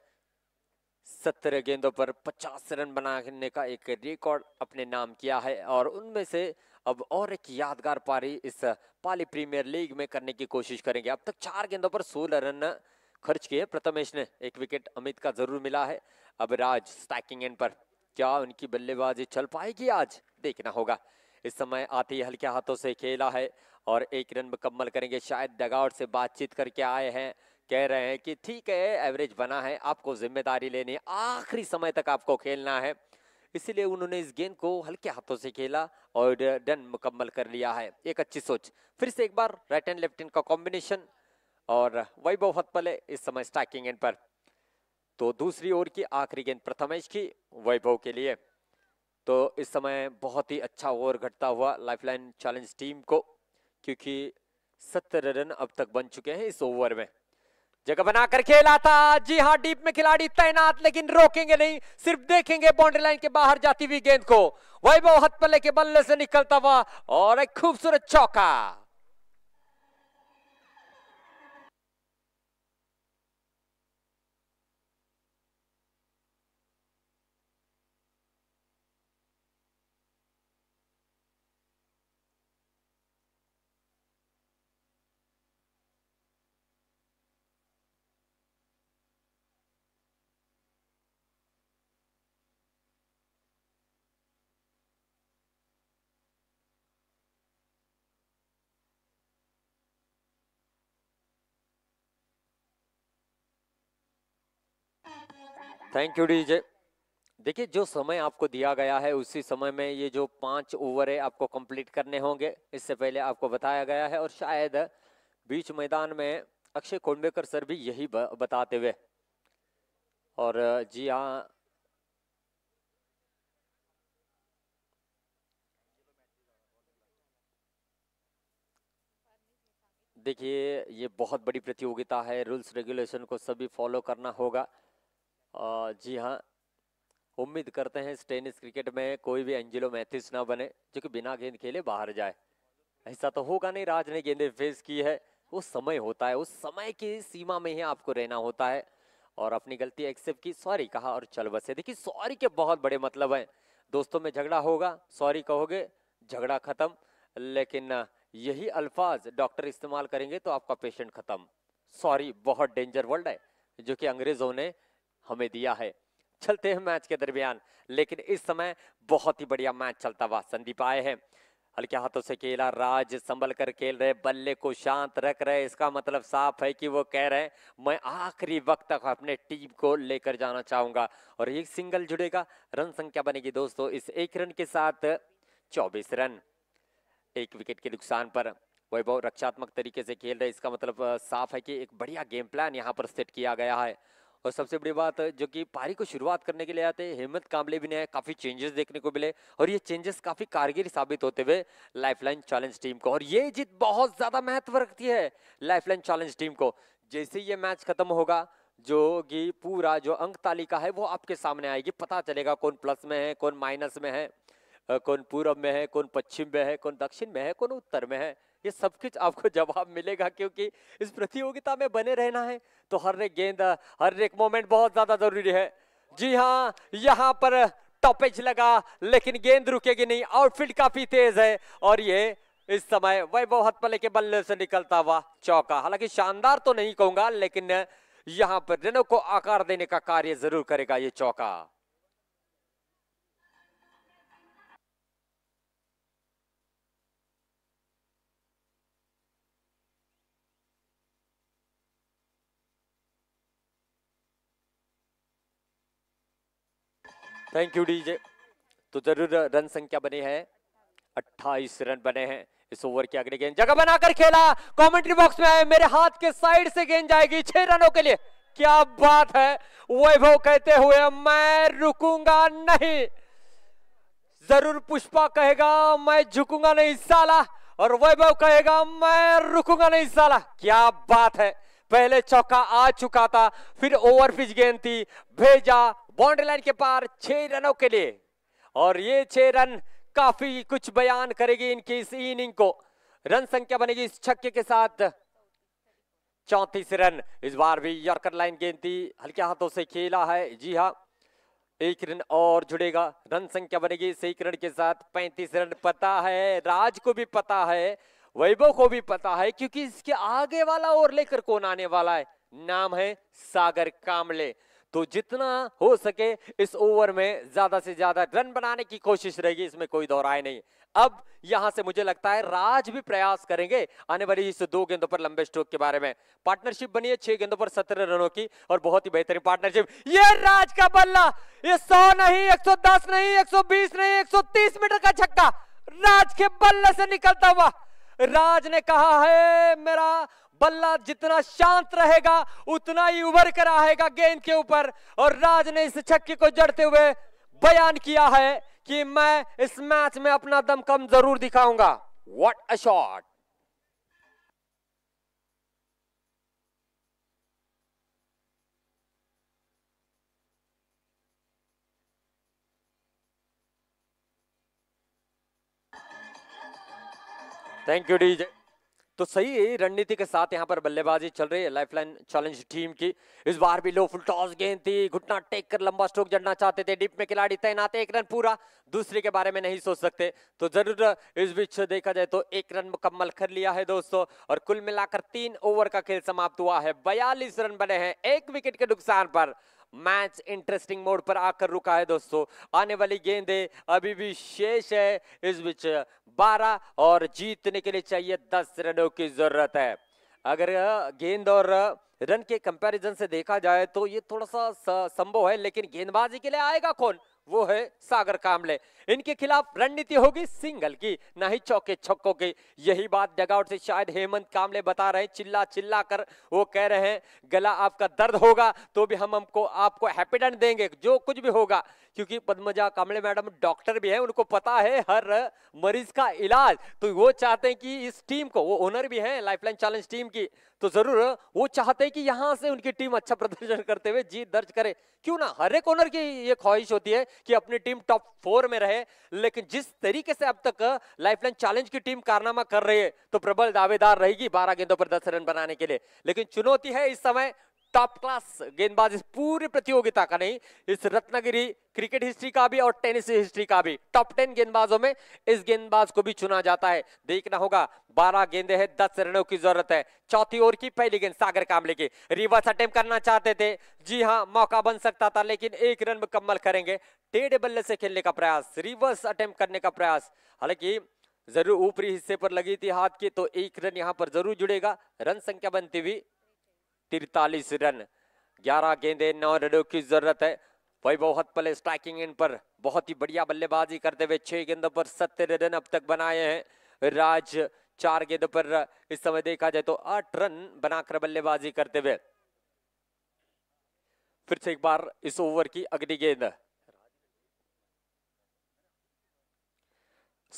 सत्तर गेंदों पर पचास रन बनाने का एक रिकॉर्ड अपने नाम किया है और उनमें से अब और एक यादगार पारी इस पाली प्रीमियर लीग में करने की कोशिश करेंगे अब तक चार गेंदों पर सोलह रन खर्च किए प्रथमेश ने एक विकेट अमित का जरूर मिला है अब राज स्टैकिंग एंड पर क्या उनकी बल्लेबाजी चल पाएगी आज देखना होगा इस समय आते ही हल्के हाथों से खेला है और एक रन मुकम्मल करेंगे शायद डगाउट से बातचीत करके आए हैं कह रहे हैं कि ठीक है एवरेज बना है आपको जिम्मेदारी लेनी आखिरी समय तक आपको खेलना है इसीलिए उन्होंने इस गेंद को हल्के हाथों से खेला और डन मुकम्मल कर लिया है एक अच्छी सोच फिर से एक बार राइट एंड लेफ्ट एंड का कॉम्बिनेशन और वही बहुत पले इस समय स्ट्राइकिंग एंड पर तो दूसरी ओर की आखिरी गेंद प्रथमेश की वैभव के लिए तो इस समय बहुत ही अच्छा ओवर घटता हुआ लाइफलाइन चैलेंज टीम को क्योंकि सत्तर रन अब तक बन चुके हैं इस ओवर में जगह बनाकर खेला था जी हाँ डीप में खिलाड़ी तैनात लेकिन रोकेंगे नहीं सिर्फ देखेंगे बाउंड्री लाइन के बाहर जाती हुई गेंद को वही हथ पल्ले के बल्ले से निकलता हुआ और एक खूबसूरत चौका थैंक यू डीजे देखिए जो समय आपको दिया गया है उसी समय में ये जो पांच ओवर है आपको कंप्लीट करने होंगे इससे पहले आपको बताया गया है और शायद बीच मैदान में अक्षय कोंडेकर सर भी यही बताते हुए और जी हाँ देखिए ये बहुत बड़ी प्रतियोगिता है रूल्स रेगुलेशन को सभी फॉलो करना होगा जी हाँ उम्मीद करते हैं इस टेनिस क्रिकेट में कोई भी एंजिलो मैथिस ना बने जो कि बिना गेंद खेले बाहर जाए ऐसा तो होगा नहीं राज ने गेंदे फेस की है वो समय होता है उस समय की सीमा में ही आपको रहना होता है और अपनी गलती एक्सेप्ट की सॉरी कहा और चल बसे देखिए सॉरी के बहुत बड़े मतलब हैं दोस्तों में झगड़ा होगा सॉरी कहोगे झगड़ा खत्म लेकिन यही अल्फाज डॉक्टर इस्तेमाल करेंगे तो आपका पेशेंट खत्म सॉरी बहुत डेंजर वर्ल्ड है जो कि अंग्रेजों ने हमें दिया है चलते हैं मैच के दरमियान लेकिन इस समय बहुत ही बढ़िया मैच चलता हुआ संदीप आए हैं हल्के हाथों से खेला राज संभल कर खेल रहे बल्ले को शांत रख रहे इसका मतलब साफ है कि वो कह रहे हैं मैं आखिरी वक्त तक अपने टीम को लेकर जाना चाहूंगा और एक सिंगल जुड़ेगा रन संख्या बनेगी दोस्तों इस एक रन के साथ चौबीस रन एक विकेट के नुकसान पर वैभव रक्षात्मक तरीके से खेल रहे इसका मतलब साफ है कि एक बढ़िया गेम प्लान यहाँ पर सेट किया गया है और सबसे बड़ी बात जो कि पारी को शुरुआत करने के लिए आते हेमंत कांबले भी ने काफ़ी चेंजेस देखने को मिले और ये चेंजेस काफ़ी कारगर साबित होते हुए लाइफलाइन चैलेंज टीम को और ये जीत बहुत ज़्यादा महत्व रखती है लाइफलाइन चैलेंज टीम को जैसे ये मैच खत्म होगा जो कि पूरा जो अंक तालिका है वो आपके सामने आएगी पता चलेगा कौन प्लस में है कौन माइनस में है कौन पूर्व में है कौन पश्चिम में है कौन दक्षिण में है कौन उत्तर में है ये सब कुछ आपको जवाब मिलेगा क्योंकि इस प्रतियोगिता में बने रहना है तो हर एक गेंद हर एक मोमेंट बहुत ज्यादा जरूरी है जी हाँ यहाँ पर टॉपेज लगा लेकिन गेंद रुकेगी नहीं आउटफील्ड काफी तेज है और ये इस समय वैभव हथपले के बल्ले से निकलता हुआ चौका हालांकि शानदार तो नहीं कहूंगा लेकिन यहाँ पर रनों को आकार देने का कार्य जरूर करेगा ये चौका थैंक यू डीजे तो जरूर रन संख्या बने हैं 28 रन बने हैं इस ओवर के अगले गेंद जगह बनाकर खेला कमेंट्री बॉक्स में आए मेरे हाथ के साइड से गेंद जाएगी छह रनों के लिए क्या बात है वैभव कहते हुए मैं रुकूंगा नहीं जरूर पुष्पा कहेगा मैं झुकूंगा नहीं साला और वैभव कहेगा मैं रुकूंगा नहीं साला क्या बात है पहले चौका आ चुका था फिर ओवर पिच गेंद थी भेजा बाउंड्री लाइन के पार छह रनों के लिए और ये छह रन काफी कुछ बयान करेगी इनकी इस इनिंग को रन संख्या बनेगी इस छक्के के साथ चौतीस रन इस बार भी यॉर्कर लाइन गेंद थी हल्के हाथों से खेला है जी हाँ एक रन और जुड़ेगा रन संख्या बनेगी इस एक रन के साथ पैंतीस रन पता है राज को भी पता है वैभव को भी पता है क्योंकि इसके आगे वाला और लेकर कौन आने वाला है नाम है सागर कामले तो जितना हो सके इस ओवर में ज्यादा से ज्यादा रन बनाने की कोशिश रहेगी इसमें कोई दोहराए नहीं अब यहां से मुझे लगता है राज भी प्रयास करेंगे आने वाली इस दो गेंदों पर लंबे स्ट्रोक के बारे में पार्टनरशिप बनी है छह गेंदों पर सत्रह रनों की और बहुत ही बेहतरीन पार्टनरशिप ये राज का बल्ला ये सौ नहीं एक नहीं एक नहीं एक मीटर का छक्का राज के बल्ले से निकलता हुआ राज ने कहा है मेरा बल्ला जितना शांत रहेगा उतना ही उभर कर आएगा गेंद के ऊपर और राज ने इस छक्के को जड़ते हुए बयान किया है कि मैं इस मैच में अपना दम कम जरूर दिखाऊंगा what a shot thank you DJ तो सही रणनीति के साथ यहाँ पर बल्लेबाजी चल रही है लाइफलाइन चैलेंज टीम की इस बार भी लो फुल टॉस गेंद थी घुटना टेक कर लंबा स्ट्रोक जड़ना चाहते थे डीप में खिलाड़ी तैनात एक रन पूरा दूसरे के बारे में नहीं सोच सकते तो जरूर इस बीच देखा जाए तो एक रन मुकम्मल कर लिया है दोस्तों और कुल मिलाकर तीन ओवर का खेल समाप्त हुआ है बयालीस रन बने हैं एक विकेट के नुकसान पर मैच इंटरेस्टिंग मोड पर आकर रुका है दोस्तों आने वाली गेंदे अभी भी शेष है इस बीच 12 और जीतने के लिए चाहिए 10 रनों की जरूरत है अगर गेंद और रन के कंपैरिजन से देखा जाए तो ये थोड़ा सा संभव है लेकिन गेंदबाजी के लिए आएगा कौन वो है सागर कामले इनके खिलाफ रणनीति होगी सिंगल की ना ही चौके छक्कों की यही बात डगआउट से शायद हेमंत कामले बता रहे चिल्ला चिल्ला कर वो कह रहे हैं गला आपका दर्द होगा तो भी हम हमको आपको हैप्पीडेंट देंगे जो कुछ भी होगा क्योंकि पद्मजा कामले मैडम डॉक्टर भी है उनको पता है हर मरीज का इलाज तो वो चाहते हैं कि इस टीम को वो ओनर भी है लाइफलाइन चैलेंज टीम की तो जरूर वो चाहते हैं कि यहां से उनकी टीम अच्छा प्रदर्शन करते हुए जीत दर्ज करे क्यों ना हर एक ओनर की ये ख्वाहिश होती है कि अपनी टीम टॉप फोर में रहे लेकिन जिस तरीके से अब तक लाइफलाइन चैलेंज की टीम कारनामा कर रही है तो प्रबल दावेदार रहेगी बारह गेंदों पर दस रन बनाने के लिए लेकिन चुनौती है इस समय टॉप क्लास गेंदबाज इस पूरी प्रतियोगिता का नहीं इस रत्नागिरी क्रिकेट हिस्ट्री का भी और टेनिस हिस्ट्री का भी टॉप टेन गेंदबाजों में इस गेंदबाज को भी चुना जाता है देखना होगा बारह गेंदे हैं दस रनों की जरूरत है चौथी ओवर की पहली गेंद सागर कामले की रिवर्स अटेम्प करना चाहते थे जी हाँ मौका बन सकता था लेकिन एक रन मुकम्मल करेंगे टेढ़ बल्ले से खेलने का प्रयास रिवर्स अटेम्प करने का प्रयास हालांकि जरूर ऊपरी हिस्से पर लगी थी हाथ की तो एक रन यहां पर जरूर जुड़ेगा रन संख्या बनती हुई तिरतालीस रन ग्यारह गेंदे नौ रनों की जरूरत है वैभव हथपले स्ट्राइकिंग इन पर बहुत ही बढ़िया बल्लेबाजी करते हुए छह गेंदों पर सत्तर रन अब तक बनाए हैं राज चार गेंदों पर इस समय देखा जाए तो आठ रन बनाकर बल्लेबाजी करते हुए फिर से एक बार इस ओवर की अगली गेंद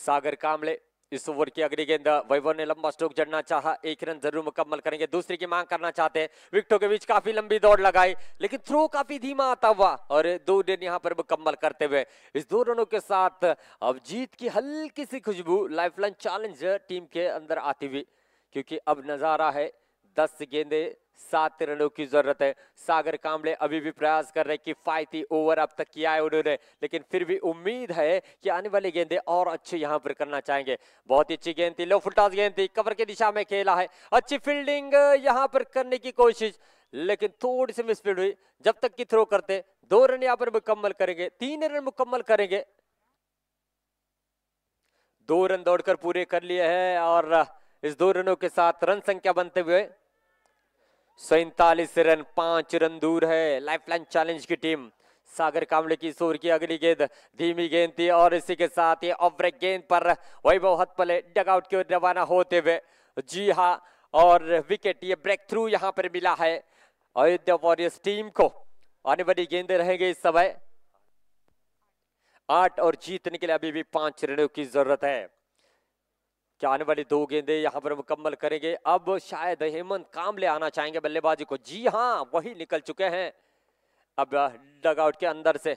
सागर कामले इस ओवर की अगली गेंद वैभव ने लंबा स्ट्रोक जड़ना चाहा एक रन जरूर मुकम्मल करेंगे दूसरी की मांग करना चाहते हैं विकेटों के बीच काफी लंबी दौड़ लगाई लेकिन थ्रो काफी धीमा आता हुआ और दो रन यहां पर मुकम्मल करते हुए इस दो रनों के साथ अब जीत की हल्की सी खुशबू लाइफ लाइन चैलेंज टीम के अंदर आती हुई क्योंकि अब नजारा है दस गेंदे सात रनों की जरूरत है सागर कामले अभी भी प्रयास कर रहे हैं कि फायती ओवर अब तक किया है उन्होंने लेकिन फिर भी उम्मीद है कि आने वाली गेंदे और अच्छे यहां पर करना चाहेंगे बहुत ही अच्छी गेंद थी लो फुलटास गेंद थी कवर की दिशा में खेला है अच्छी फील्डिंग यहां पर करने की कोशिश लेकिन थोड़ी सी मिसफील्ड हुई जब तक की थ्रो करते दो रन यहाँ पर मुकम्मल करेंगे तीन रन मुकम्मल करेंगे दो रन दौड़कर पूरे कर लिए हैं और इस दो रनों के साथ रन संख्या बनते हुए सैतालीस रन पांच रन दूर है लाइफलाइन चैलेंज की टीम सागर कामले की सूर की अगली गेंद धीमी गेंद थी और इसी के साथ ही ऑफ ब्रेक गेंद पर वैभव हथपले डगआउट की ओर रवाना होते हुए जी हाँ और विकेट ये ब्रेक थ्रू यहाँ पर मिला है अयोध्या वॉरियर्स टीम को आने वाली गेंदे रहेंगे इस समय आठ और जीतने के लिए अभी भी पांच रनों की जरूरत है कि आने दो गेंदे यहाँ पर मुकम्मल करेंगे अब शायद हेमंत कामले आना चाहेंगे बल्लेबाजी को जी हाँ वही निकल चुके हैं अब डगआउट के अंदर से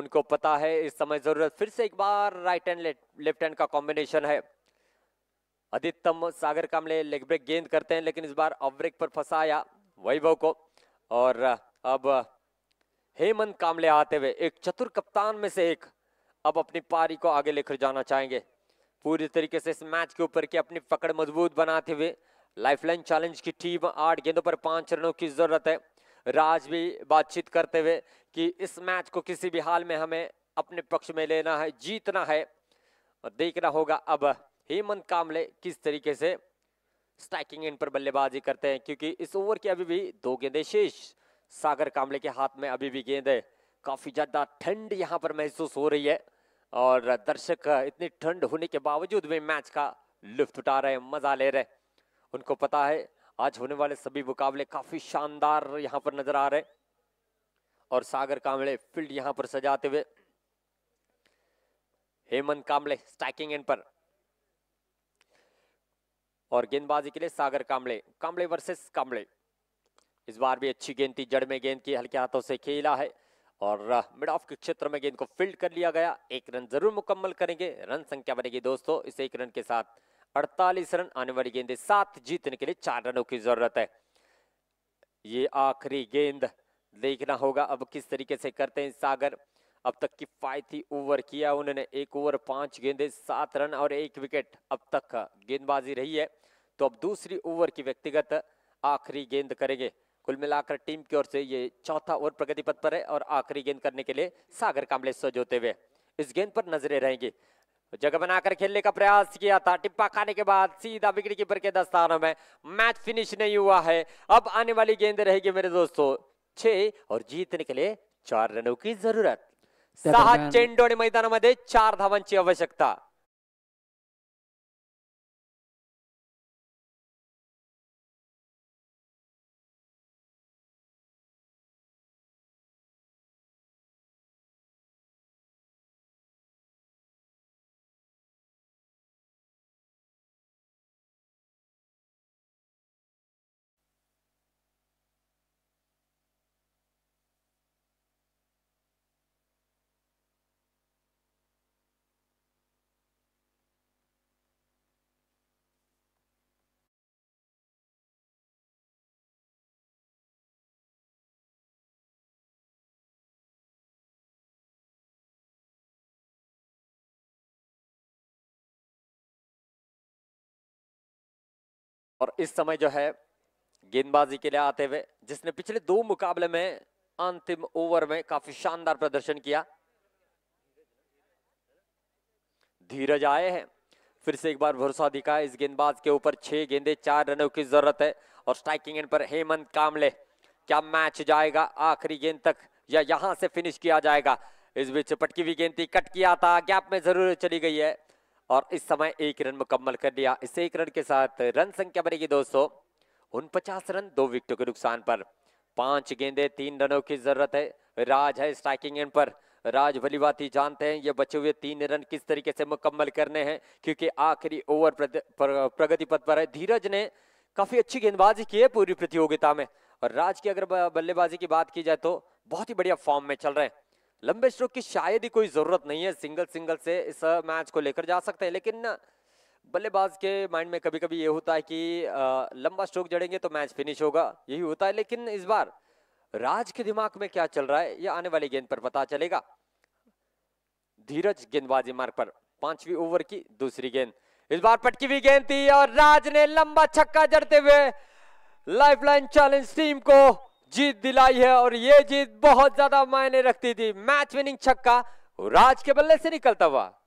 उनको पता है इस समय जरूरत फिर से एक बार राइट एंड लेफ्ट हैंड का कॉम्बिनेशन है अधिकतम सागर कामले लेग ब्रेक गेंद करते हैं लेकिन इस बार ब्रेक पर फंसाया वैभव को और अब हेमंत कामले आते हुए एक चतुर कप्तान में से एक अब अपनी पारी को आगे लेकर जाना चाहेंगे पूरी तरीके से इस मैच के ऊपर की अपनी पकड़ मजबूत बनाते हुए लाइफलाइन चैलेंज की टीम आठ गेंदों पर पांच रनों की जरूरत है राज भी बातचीत करते हुए कि इस मैच को किसी भी हाल में हमें अपने पक्ष में लेना है जीतना है और देखना होगा अब हेमंत कामले किस तरीके से स्ट्राइकिंग इन पर बल्लेबाजी करते हैं क्योंकि इस ओवर की अभी भी दो गेंदे शेष सागर कामले के हाथ में अभी भी गेंद है काफी ज्यादा ठंड यहाँ पर महसूस हो रही है और दर्शक इतनी ठंड होने के बावजूद भी मैच का लुफ्त उठा रहे मज़ा ले रहे उनको पता है आज होने वाले सभी मुकाबले काफ़ी शानदार यहाँ पर नज़र आ रहे और सागर कामले फील्ड यहां पर सजाते हुए हेमंत कामले स्ट्राइकिंग एंड पर और गेंदबाजी के लिए सागर कामले कामले वर्सेस कामले इस बार भी अच्छी गेंद थी जड़ में गेंद की हल्के हाथों से खेला है और मिड ऑफ के क्षेत्र में गेंद को फील्ड कर लिया गया एक रन जरूर मुकम्मल करेंगे रन संख्या बनेगी दोस्तों इस एक रन के साथ 48 रन आने वाली गेंदे सात जीतने के लिए चार रनों की जरूरत है ये आखिरी गेंद देखना होगा अब किस तरीके से करते हैं सागर अब तक की किफायती ओवर किया उन्होंने एक ओवर पांच गेंदे सात रन और एक विकेट अब तक गेंदबाजी रही है तो अब दूसरी ओवर की व्यक्तिगत आखिरी गेंद करेंगे कुल मिलाकर टीम की ओर से ये चौथा ओवर प्रगति पथ पर है और आखिरी गेंद करने के लिए सागर कामलेश्वर जोते हुए इस गेंद पर नजरें रहेंगी जगह बनाकर खेलने का प्रयास किया था टिप्पा खाने के बाद सीधा विकेट कीपर के दस्तानों में मैच फिनिश नहीं हुआ है अब आने वाली गेंद रहेगी मेरे दोस्तों छह और जीतने के लिए चार रनों की जरूरत सहा चेंडू मैदान मैदानामध्ये चार की आवश्यकता और इस समय जो है गेंदबाजी के लिए आते हुए जिसने पिछले दो मुकाबले में अंतिम ओवर में काफी शानदार प्रदर्शन किया धीरज आए हैं फिर से एक बार भरोसा दिखा इस गेंदबाज के ऊपर छह गेंदे चार रनों की जरूरत है और स्ट्राइकिंग एंड पर हेमंत कामले क्या मैच जाएगा आखिरी गेंद तक या यहां से फिनिश किया जाएगा इस बीच पटकी हुई गेंद थी कट किया था गैप में जरूर चली गई है और इस समय एक रन मुकम्मल कर लिया इस एक रन के साथ रन संख्या बनेगी दोस्तों उनपचास रन दो विकेटों के नुकसान पर पांच गेंदे तीन रनों की जरूरत है राज है स्ट्राइकिंग एंड पर राज भली बात ही जानते हैं ये बचे हुए तीन रन किस तरीके से मुकम्मल करने हैं क्योंकि आखिरी ओवर प्रगति पथ पर है धीरज ने काफी अच्छी गेंदबाजी की है पूरी प्रतियोगिता में और राज की अगर बल्लेबाजी की बात की जाए तो बहुत ही बढ़िया फॉर्म में चल रहे हैं लंबे स्ट्रोक की शायद ही कोई ज़रूरत नहीं है सिंगल सिंगल से इस मैच को लेकर जा सकते हैं लेकिन बल्लेबाज के माइंड में कभी कभी ये होता है कि लंबा स्ट्रोक जड़ेंगे तो मैच फिनिश होगा यही होता है लेकिन इस बार राज के दिमाग में क्या चल रहा है ये आने वाली गेंद पर पता चलेगा धीरज गेंदबाजी मार्ग पर पांचवी ओवर की दूसरी गेंद इस बार पटकी हुई गेंद थी और राज ने लंबा छक्का जड़ते हुए लाइफलाइन चैलेंज टीम को जीत दिलाई है और ये जीत बहुत ज्यादा मायने रखती थी मैच विनिंग छक्का राज के बल्ले से निकलता हुआ